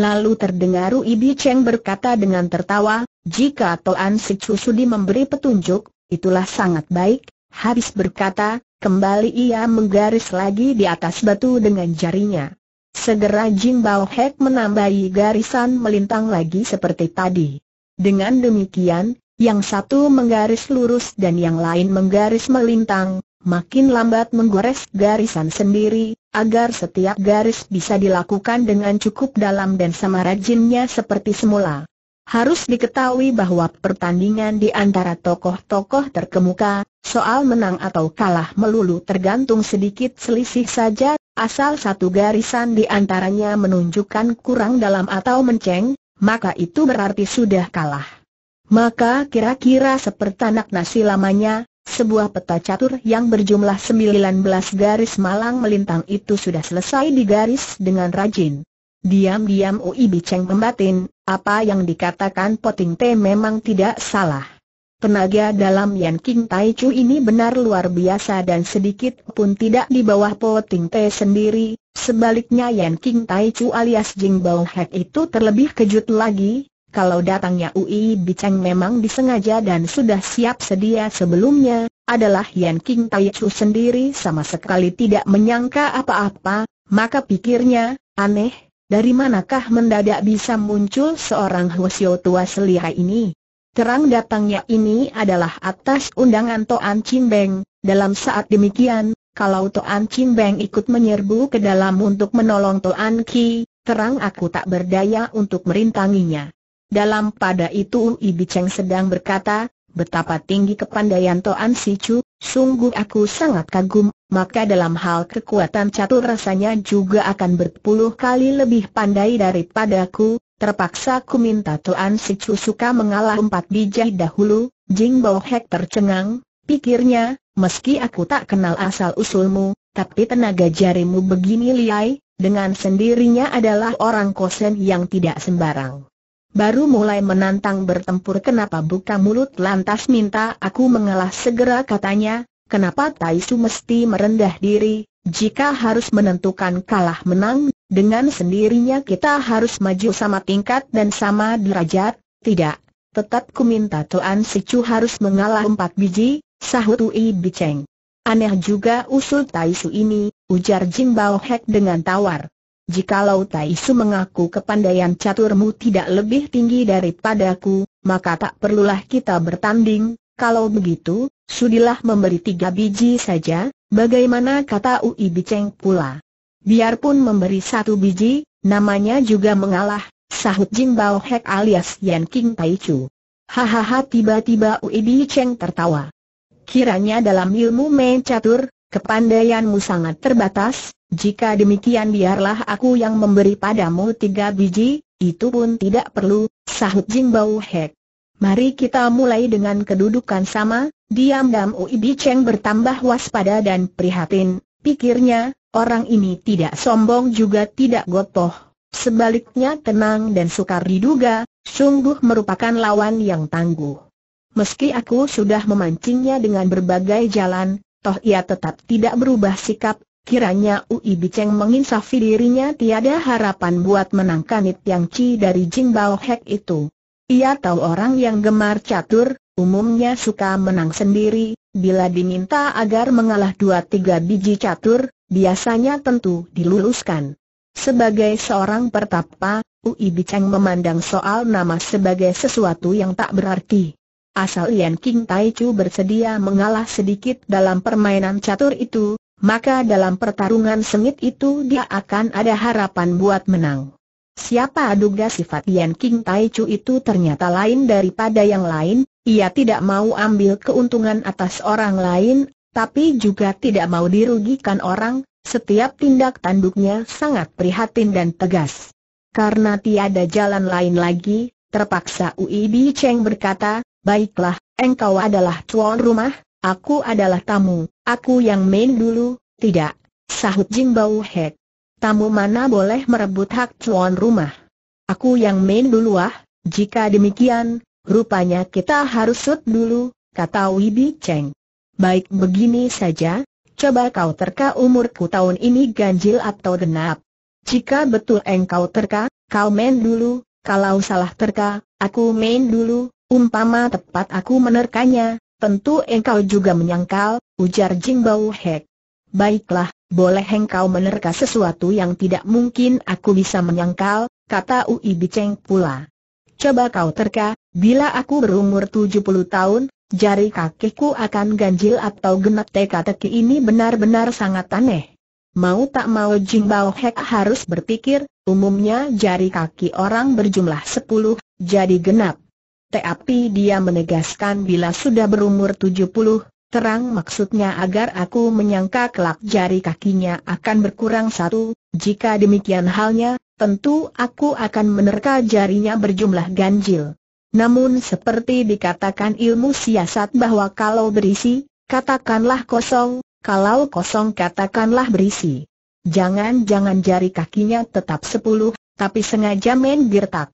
Lalu terdengar Ibi Cheng berkata dengan tertawa, jika Toan Si Sudi memberi petunjuk, itulah sangat baik, habis berkata, kembali ia menggaris lagi di atas batu dengan jarinya. Segera Jing Bao Hek menambahi garisan melintang lagi seperti tadi. Dengan demikian, yang satu menggaris lurus dan yang lain menggaris melintang, makin lambat menggores garisan sendiri, agar setiap garis bisa dilakukan dengan cukup dalam dan sama rajinnya seperti semula. Harus diketahui bahwa pertandingan di antara tokoh-tokoh terkemuka, soal menang atau kalah melulu tergantung sedikit selisih saja, asal satu garisan di antaranya menunjukkan kurang dalam atau menceng, maka itu berarti sudah kalah. Maka kira-kira seperti anak nasi lamanya, sebuah peta catur yang berjumlah 19 garis malang melintang itu sudah selesai digaris dengan rajin. Diam-diam Ui Biceng membatin, apa yang dikatakan Poting Te memang tidak salah. Tenaga dalam Yan King Tai Chu ini benar luar biasa dan sedikit pun tidak di bawah Poting Te sendiri, Sebaliknya Yan King Tai Chu alias Jing Bao Hek itu terlebih kejut lagi, kalau datangnya Ui Bicang memang disengaja dan sudah siap sedia sebelumnya, adalah Yan King Tai Chu sendiri sama sekali tidak menyangka apa-apa, maka pikirnya, aneh, dari manakah mendadak bisa muncul seorang Hwasyo tua selihai ini? Terang datangnya ini adalah atas undangan Toan Beng. dalam saat demikian, kalau Toan Kim Beng ikut menyerbu ke dalam untuk menolong Toan Ki, terang aku tak berdaya untuk merintanginya. Dalam pada itu Ui Cheng sedang berkata, betapa tinggi kepandaian Toan Si Chu, sungguh aku sangat kagum, maka dalam hal kekuatan catur rasanya juga akan berpuluh kali lebih pandai daripadaku, terpaksa ku minta Toan Si Chu suka mengalah empat bijah dahulu, Jing Bao Hek tercengang, pikirnya, meski aku tak kenal asal-usulmu, tapi tenaga jarimu begini liai, dengan sendirinya adalah orang kosen yang tidak sembarang. Baru mulai menantang bertempur kenapa buka mulut lantas minta aku mengalah segera katanya, kenapa Taisu mesti merendah diri, jika harus menentukan kalah menang, dengan sendirinya kita harus maju sama tingkat dan sama derajat, tidak. Tetap ku minta Tuan Sicu harus mengalah empat biji, Sahut Ui Biceng. Aneh juga usul Tai Su ini, ujar Jim Bao Hek dengan tawar. Jikalau Tai Su mengaku kepandaian caturmu tidak lebih tinggi daripadaku, maka tak perlulah kita bertanding, kalau begitu, sudilah memberi tiga biji saja, bagaimana kata Ui Biceng pula. Biarpun memberi satu biji, namanya juga mengalah, sahut Jing Bao Hek alias Yan King Tai Chu. Hahaha tiba-tiba Ui Biceng tertawa. Kiranya dalam ilmu main catur, kepandaianmu sangat terbatas, jika demikian biarlah aku yang memberi padamu tiga biji, itu pun tidak perlu, sahut Jing Bao Hek. Mari kita mulai dengan kedudukan sama, diam-diam Ui Cheng bertambah waspada dan prihatin, pikirnya, orang ini tidak sombong juga tidak gotoh. Sebaliknya tenang dan sukar diduga, sungguh merupakan lawan yang tangguh. Meski aku sudah memancingnya dengan berbagai jalan, toh ia tetap tidak berubah sikap, kiranya Ui Biceng menginsafi dirinya tiada harapan buat menangkan It Yang Chi dari Jing Bao Hek itu. Ia tahu orang yang gemar catur, umumnya suka menang sendiri, bila diminta agar mengalah dua tiga biji catur, biasanya tentu diluluskan. Sebagai seorang pertapa, Ui Biceng memandang soal nama sebagai sesuatu yang tak berarti. Asal Yan King Tai Chu bersedia mengalah sedikit dalam permainan catur itu, maka dalam pertarungan sengit itu dia akan ada harapan buat menang. Siapa duga sifat Yan King Tai Chu itu ternyata lain daripada yang lain, ia tidak mau ambil keuntungan atas orang lain, tapi juga tidak mau dirugikan orang, setiap tindak tanduknya sangat prihatin dan tegas. Karena tiada jalan lain lagi, terpaksa Ui Bi Cheng berkata, baiklah, engkau adalah tuan rumah, aku adalah tamu, aku yang main dulu, tidak, sahut Jing Bao Hek. Tamu mana boleh merebut hak tuan rumah? Aku yang main dulu ah, jika demikian, rupanya kita harus sut dulu, kata Wibi Cheng. Baik begini saja, coba kau terka umurku tahun ini ganjil atau genap. Jika betul engkau terka, kau main dulu, kalau salah terka, aku main dulu, Umpama tepat aku menerkanya, tentu engkau juga menyangkal, ujar Bao Hek. Baiklah, boleh engkau menerka sesuatu yang tidak mungkin aku bisa menyangkal, kata Ui Biceng pula. Coba kau terka, bila aku berumur 70 tahun, jari kakiku akan ganjil atau genap teka-teki ini benar-benar sangat aneh. Mau tak mau Jingbao Hek harus berpikir, umumnya jari kaki orang berjumlah 10, jadi genap. Tapi dia menegaskan bila sudah berumur 70, terang maksudnya agar aku menyangka kelak jari kakinya akan berkurang satu, jika demikian halnya, tentu aku akan menerka jarinya berjumlah ganjil. Namun seperti dikatakan ilmu siasat bahwa kalau berisi, katakanlah kosong, kalau kosong katakanlah berisi. Jangan-jangan jari kakinya tetap sepuluh, tapi sengaja main girtak.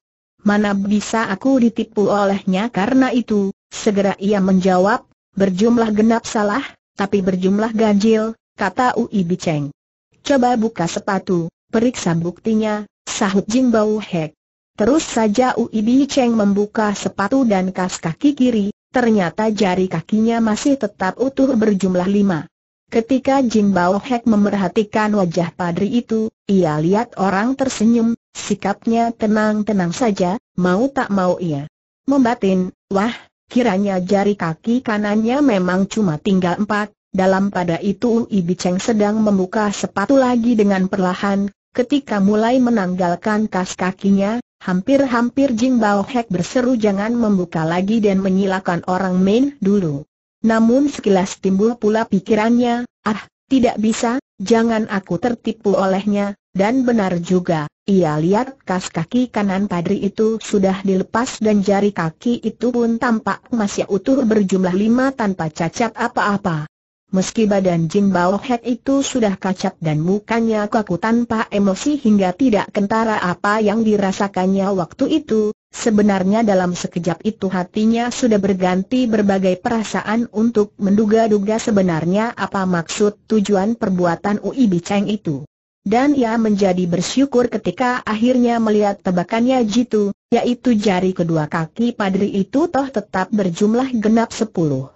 Mana bisa aku ditipu olehnya karena itu, segera ia menjawab, berjumlah genap salah, tapi berjumlah ganjil, kata Ui Biceng. Coba buka sepatu, periksa buktinya, sahut Jing Bau Hek. Terus saja Ui Biceng membuka sepatu dan kas kaki kiri, ternyata jari kakinya masih tetap utuh berjumlah lima. Ketika Jim Bao memerhatikan wajah padri itu, ia lihat orang tersenyum, sikapnya tenang-tenang saja, mau tak mau ia membatin, wah, kiranya jari kaki kanannya memang cuma tinggal empat, dalam pada itu Ibi Cheng sedang membuka sepatu lagi dengan perlahan, ketika mulai menanggalkan kas kakinya, hampir-hampir Jing Bao berseru jangan membuka lagi dan menyilakan orang main dulu. Namun sekilas timbul pula pikirannya, ah, tidak bisa, jangan aku tertipu olehnya, dan benar juga, ia lihat kas kaki kanan padri itu sudah dilepas dan jari kaki itu pun tampak masih utuh berjumlah lima tanpa cacat apa-apa. Meski badan Jin Bao Hek itu sudah kacat dan mukanya kaku tanpa emosi hingga tidak kentara apa yang dirasakannya waktu itu, Sebenarnya dalam sekejap itu hatinya sudah berganti berbagai perasaan untuk menduga-duga sebenarnya apa maksud tujuan perbuatan Ui Biceng itu. Dan ia menjadi bersyukur ketika akhirnya melihat tebakannya jitu, yaitu jari kedua kaki padri itu toh tetap berjumlah genap sepuluh.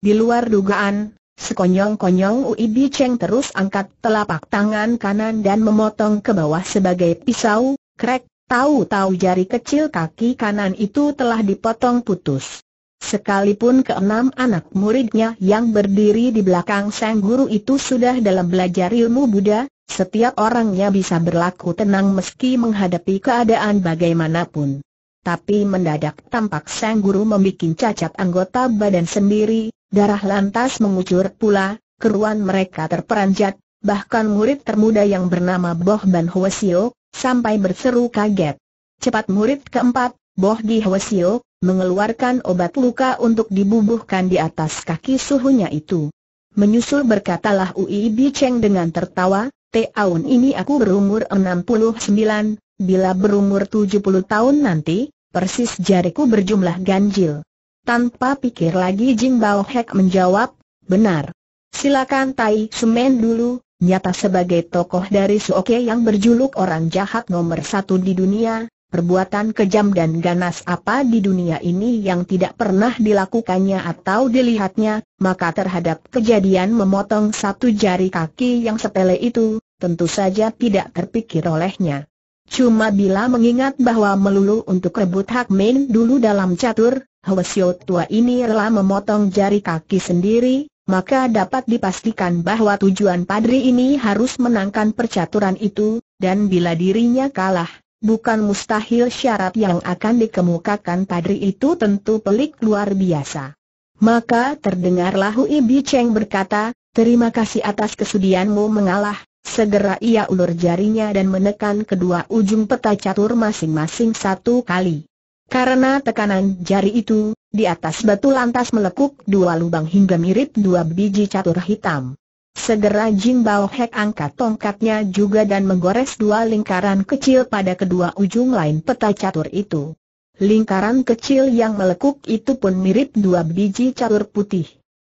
Di luar dugaan, sekonyong-konyong Ui Biceng terus angkat telapak tangan kanan dan memotong ke bawah sebagai pisau, krek, Tahu-tahu jari kecil kaki kanan itu telah dipotong putus. Sekalipun keenam anak muridnya yang berdiri di belakang sang guru itu sudah dalam belajar ilmu Buddha, setiap orangnya bisa berlaku tenang meski menghadapi keadaan bagaimanapun. Tapi mendadak tampak sang guru membuat cacat anggota badan sendiri, darah lantas mengucur pula, keruan mereka terperanjat, bahkan murid termuda yang bernama Boh Ban Hwasiok, sampai berseru kaget. Cepat murid keempat, Boh Di Hwasio, mengeluarkan obat luka untuk dibubuhkan di atas kaki suhunya itu. Menyusul berkatalah Ui Cheng dengan tertawa, Tahun ini aku berumur 69, bila berumur 70 tahun nanti, persis jariku berjumlah ganjil. Tanpa pikir lagi Jing Bao Hek menjawab, benar. Silakan Tai Semen dulu, nyata sebagai tokoh dari Suoke yang berjuluk orang jahat nomor satu di dunia, perbuatan kejam dan ganas apa di dunia ini yang tidak pernah dilakukannya atau dilihatnya, maka terhadap kejadian memotong satu jari kaki yang sepele itu, tentu saja tidak terpikir olehnya. Cuma bila mengingat bahwa melulu untuk rebut hak main dulu dalam catur, Hwasyo tua ini rela memotong jari kaki sendiri, maka dapat dipastikan bahwa tujuan padri ini harus menangkan percaturan itu, dan bila dirinya kalah, bukan mustahil syarat yang akan dikemukakan padri itu tentu pelik luar biasa. Maka terdengarlah Hui Cheng berkata, terima kasih atas kesudianmu mengalah, Segera ia ulur jarinya dan menekan kedua ujung peta catur masing-masing satu kali. Karena tekanan jari itu, di atas batu lantas melekuk dua lubang hingga mirip dua biji catur hitam. Segera Jin Bao Hek angkat tongkatnya juga dan menggores dua lingkaran kecil pada kedua ujung lain peta catur itu. Lingkaran kecil yang melekuk itu pun mirip dua biji catur putih.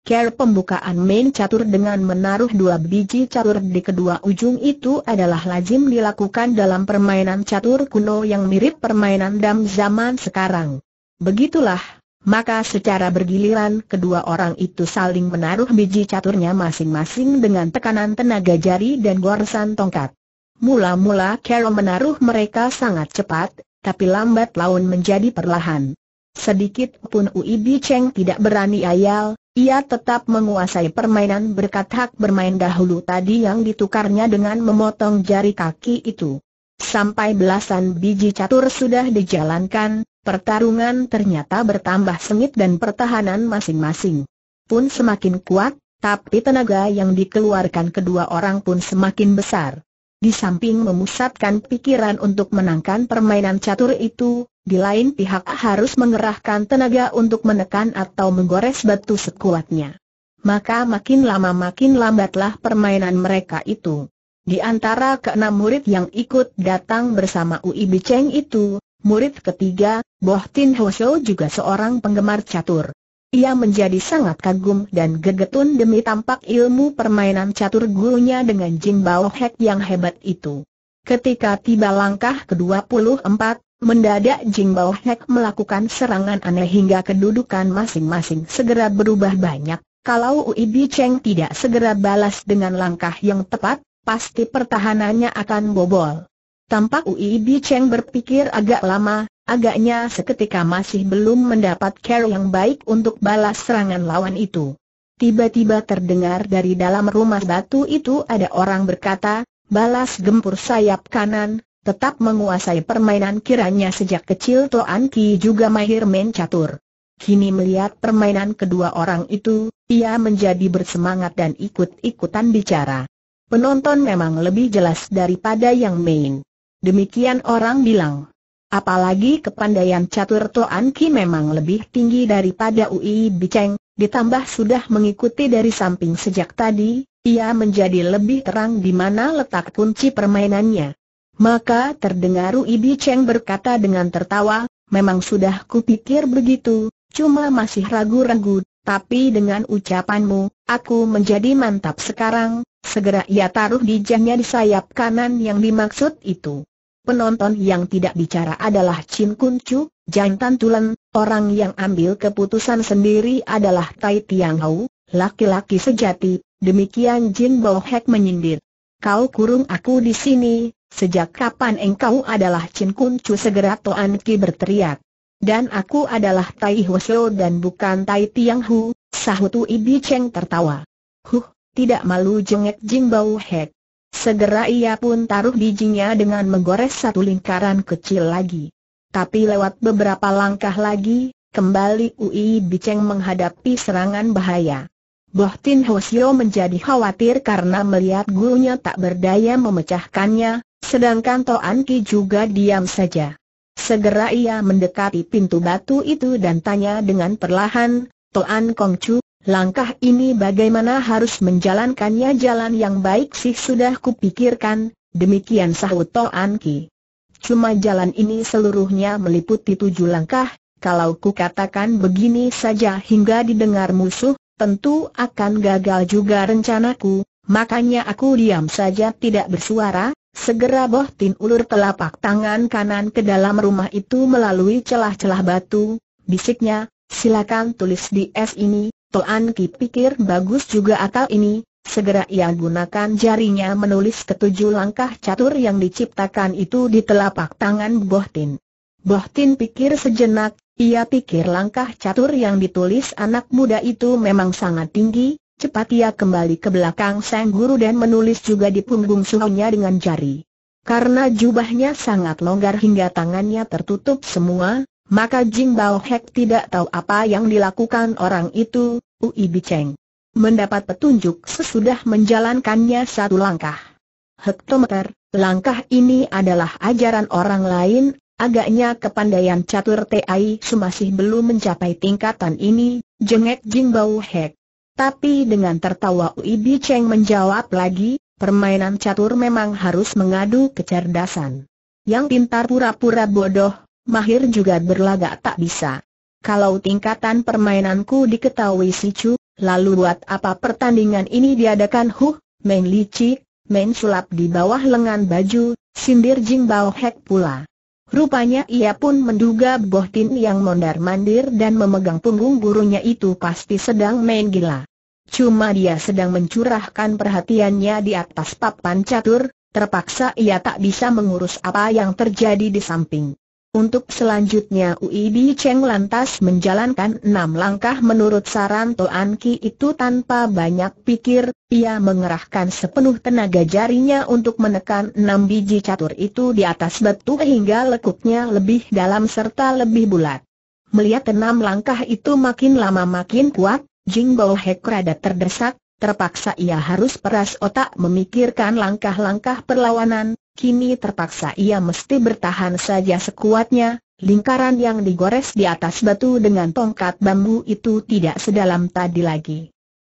Care pembukaan main catur dengan menaruh dua biji catur di kedua ujung itu adalah lazim dilakukan dalam permainan catur kuno yang mirip permainan dam zaman sekarang. Begitulah, maka secara bergiliran kedua orang itu saling menaruh biji caturnya masing-masing dengan tekanan tenaga jari dan goresan tongkat. Mula-mula Carol menaruh mereka sangat cepat, tapi lambat laun menjadi perlahan. Sedikit pun Ui Bi Cheng tidak berani ayal, ia tetap menguasai permainan berkat hak bermain dahulu tadi yang ditukarnya dengan memotong jari kaki itu. Sampai belasan biji catur sudah dijalankan, Pertarungan ternyata bertambah sengit dan pertahanan masing-masing pun semakin kuat, tapi tenaga yang dikeluarkan kedua orang pun semakin besar. Di samping memusatkan pikiran untuk menangkan permainan catur itu, di lain pihak harus mengerahkan tenaga untuk menekan atau menggores batu sekuatnya. Maka makin lama makin lambatlah permainan mereka itu. Di antara keenam murid yang ikut datang bersama Ui Biceng itu, Murid ketiga, Boh Tin Ho juga seorang penggemar catur. Ia menjadi sangat kagum dan gegetun demi tampak ilmu permainan catur gurunya dengan Jin Bao Hek yang hebat itu. Ketika tiba langkah ke-24, mendadak Jin Bao Hek melakukan serangan aneh hingga kedudukan masing-masing segera berubah banyak. Kalau Ui Bi Cheng tidak segera balas dengan langkah yang tepat, pasti pertahanannya akan bobol. Tampak Ui Bi Cheng berpikir agak lama, agaknya seketika masih belum mendapat care yang baik untuk balas serangan lawan itu. Tiba-tiba terdengar dari dalam rumah batu itu ada orang berkata, balas gempur sayap kanan, tetap menguasai permainan kiranya sejak kecil Toan Ki juga mahir main catur. Kini melihat permainan kedua orang itu, ia menjadi bersemangat dan ikut-ikutan bicara. Penonton memang lebih jelas daripada yang main. Demikian orang bilang. Apalagi kepandaian catur Toan Ki memang lebih tinggi daripada Ui Biceng, ditambah sudah mengikuti dari samping sejak tadi, ia menjadi lebih terang di mana letak kunci permainannya. Maka terdengar Ui Biceng berkata dengan tertawa, memang sudah kupikir begitu, cuma masih ragu-ragu, tapi dengan ucapanmu, aku menjadi mantap sekarang, segera ia taruh dijahnya di sayap kanan yang dimaksud itu penonton yang tidak bicara adalah Chin Kun Chu, jantan tulen, orang yang ambil keputusan sendiri adalah Tai Tiang Hou, laki-laki sejati, demikian Jin Bo Hek menyindir. Kau kurung aku di sini, sejak kapan engkau adalah Chin Kun Chu segera Toan Ki berteriak. Dan aku adalah Tai Hwaseo dan bukan Tai Tiang Hu, sahutu Ibi Cheng tertawa. Huh, tidak malu jengek Jin Bo Hek. Segera ia pun taruh bijinya dengan menggores satu lingkaran kecil lagi. Tapi lewat beberapa langkah lagi, kembali Ui Biceng menghadapi serangan bahaya. Boh Tin Hosio menjadi khawatir karena melihat gurunya tak berdaya memecahkannya, sedangkan Toan Ki juga diam saja. Segera ia mendekati pintu batu itu dan tanya dengan perlahan, Toan Kongcu, Langkah ini bagaimana harus menjalankannya jalan yang baik sih sudah kupikirkan, demikian sahut An Ki. Cuma jalan ini seluruhnya meliputi tujuh langkah, kalau ku katakan begini saja hingga didengar musuh, tentu akan gagal juga rencanaku, makanya aku diam saja tidak bersuara, segera bohtin ulur telapak tangan kanan ke dalam rumah itu melalui celah-celah batu, bisiknya, silakan tulis di es ini, Toan Ki pikir bagus juga atau ini, segera ia gunakan jarinya menulis ketujuh langkah catur yang diciptakan itu di telapak tangan Bohtin. Bohtin pikir sejenak, ia pikir langkah catur yang ditulis anak muda itu memang sangat tinggi, cepat ia kembali ke belakang sang guru dan menulis juga di punggung suhunya dengan jari. Karena jubahnya sangat longgar hingga tangannya tertutup semua, maka Jing Bao Hek tidak tahu apa yang dilakukan orang itu, Ui Cheng. Mendapat petunjuk sesudah menjalankannya satu langkah. Hektometer, langkah ini adalah ajaran orang lain, agaknya kepandaian catur TAI masih belum mencapai tingkatan ini, jengek Jing Bao Hek. Tapi dengan tertawa Ui Cheng menjawab lagi, permainan catur memang harus mengadu kecerdasan. Yang pintar pura-pura bodoh, mahir juga berlagak tak bisa. Kalau tingkatan permainanku diketahui si Chu, lalu buat apa pertandingan ini diadakan huh, main licik, main sulap di bawah lengan baju, sindir Jing Bao Hek pula. Rupanya ia pun menduga Boh Tin yang mondar-mandir dan memegang punggung gurunya itu pasti sedang main gila. Cuma dia sedang mencurahkan perhatiannya di atas papan catur, terpaksa ia tak bisa mengurus apa yang terjadi di samping. Untuk selanjutnya Bi Cheng lantas menjalankan enam langkah menurut saran Toan Ki itu tanpa banyak pikir, ia mengerahkan sepenuh tenaga jarinya untuk menekan enam biji catur itu di atas batu hingga lekuknya lebih dalam serta lebih bulat. Melihat enam langkah itu makin lama makin kuat, Jing Bao Hek rada terdesak, terpaksa ia harus peras otak memikirkan langkah-langkah perlawanan, kini terpaksa ia mesti bertahan saja sekuatnya, lingkaran yang digores di atas batu dengan tongkat bambu itu tidak sedalam tadi lagi.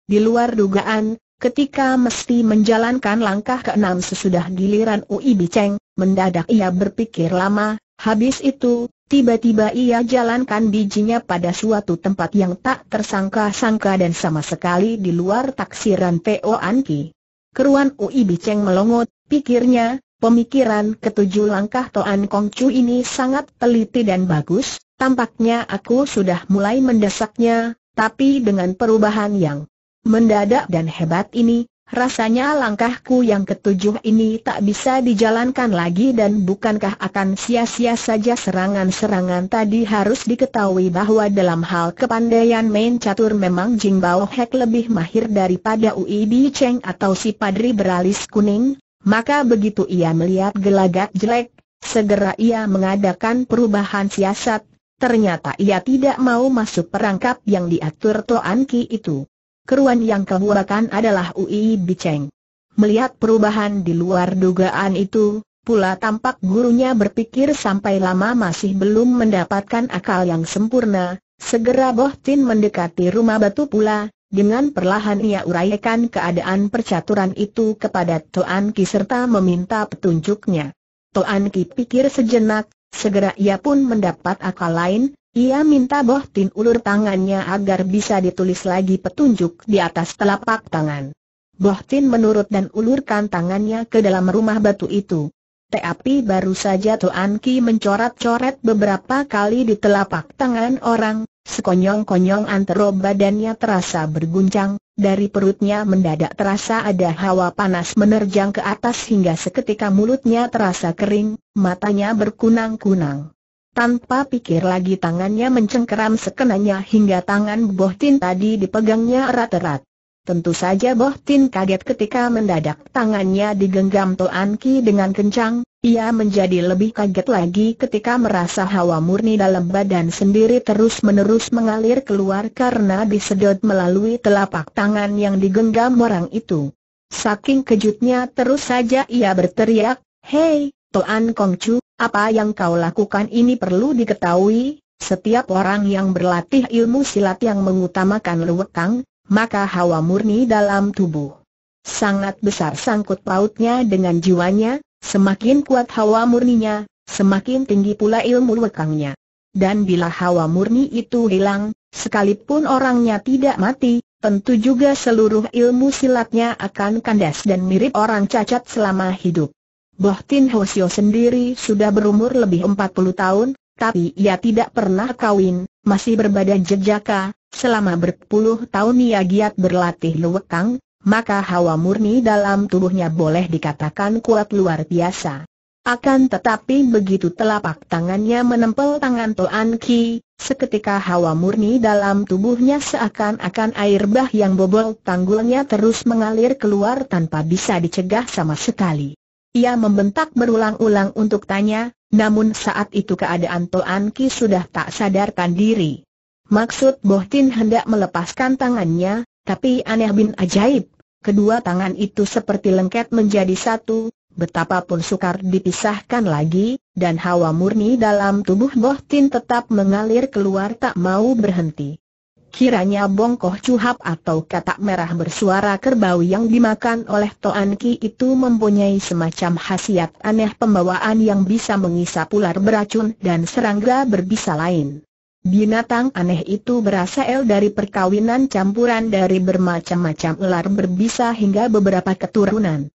Di luar dugaan, ketika mesti menjalankan langkah keenam sesudah giliran Ui Biceng, mendadak ia berpikir lama, habis itu, tiba-tiba ia jalankan bijinya pada suatu tempat yang tak tersangka-sangka dan sama sekali di luar taksiran Po Anki. Keruan Ui Biceng melongot, pikirnya, Pemikiran ketujuh langkah Toan Kong Chu ini sangat teliti dan bagus, tampaknya aku sudah mulai mendesaknya, tapi dengan perubahan yang mendadak dan hebat ini, rasanya langkahku yang ketujuh ini tak bisa dijalankan lagi dan bukankah akan sia-sia saja serangan-serangan tadi harus diketahui bahwa dalam hal kepandaian main catur memang Jing Bao Hek lebih mahir daripada Ui Bi Cheng atau si Padri beralis kuning, maka begitu ia melihat gelagat jelek, segera ia mengadakan perubahan siasat, ternyata ia tidak mau masuk perangkap yang diatur Toan Ki itu. Keruan yang kehurakan adalah Ui Biceng. Melihat perubahan di luar dugaan itu, pula tampak gurunya berpikir sampai lama masih belum mendapatkan akal yang sempurna, segera Boh Tin mendekati rumah batu pula, dengan perlahan ia uraikan keadaan percaturan itu kepada Toan Ki serta meminta petunjuknya. Toan Ki pikir sejenak, segera ia pun mendapat akal lain, ia minta Boh Tin ulur tangannya agar bisa ditulis lagi petunjuk di atas telapak tangan. Boh Tin menurut dan ulurkan tangannya ke dalam rumah batu itu. Tapi baru saja Toan Ki mencoret-coret beberapa kali di telapak tangan orang, Sekonyong-konyong antero badannya terasa berguncang, dari perutnya mendadak terasa ada hawa panas menerjang ke atas hingga seketika mulutnya terasa kering, matanya berkunang-kunang. Tanpa pikir lagi tangannya mencengkeram sekenanya hingga tangan boh tadi dipegangnya erat-erat. Tentu saja Boh Tin kaget ketika mendadak tangannya digenggam Toan Ki dengan kencang, ia menjadi lebih kaget lagi ketika merasa hawa murni dalam badan sendiri terus-menerus mengalir keluar karena disedot melalui telapak tangan yang digenggam orang itu. Saking kejutnya terus saja ia berteriak, Hei, Toan Kongcu, apa yang kau lakukan ini perlu diketahui, setiap orang yang berlatih ilmu silat yang mengutamakan lewekang, maka hawa murni dalam tubuh. Sangat besar sangkut pautnya dengan jiwanya, semakin kuat hawa murninya, semakin tinggi pula ilmu wekangnya. Dan bila hawa murni itu hilang, sekalipun orangnya tidak mati, tentu juga seluruh ilmu silatnya akan kandas dan mirip orang cacat selama hidup. Boh Tin Sio sendiri sudah berumur lebih 40 tahun, tapi ia tidak pernah kawin, masih berbadan jejaka, Selama berpuluh tahun ia giat berlatih luwekang, maka hawa murni dalam tubuhnya boleh dikatakan kuat luar biasa. Akan tetapi begitu telapak tangannya menempel tangan Toan Ki, seketika hawa murni dalam tubuhnya seakan-akan air bah yang bobol tanggulnya terus mengalir keluar tanpa bisa dicegah sama sekali. Ia membentak berulang-ulang untuk tanya, namun saat itu keadaan Toan Ki sudah tak sadarkan diri. Maksud Bohtin hendak melepaskan tangannya, tapi aneh bin ajaib. Kedua tangan itu seperti lengket menjadi satu, betapapun sukar dipisahkan lagi, dan hawa murni dalam tubuh Bohtin tetap mengalir keluar tak mau berhenti. Kiranya bongkoh cuhap atau katak merah bersuara kerbau yang dimakan oleh Toan Ki itu mempunyai semacam khasiat aneh pembawaan yang bisa mengisap ular beracun dan serangga berbisa lain. Binatang aneh itu berasal dari perkawinan campuran dari bermacam-macam ular berbisa hingga beberapa keturunan.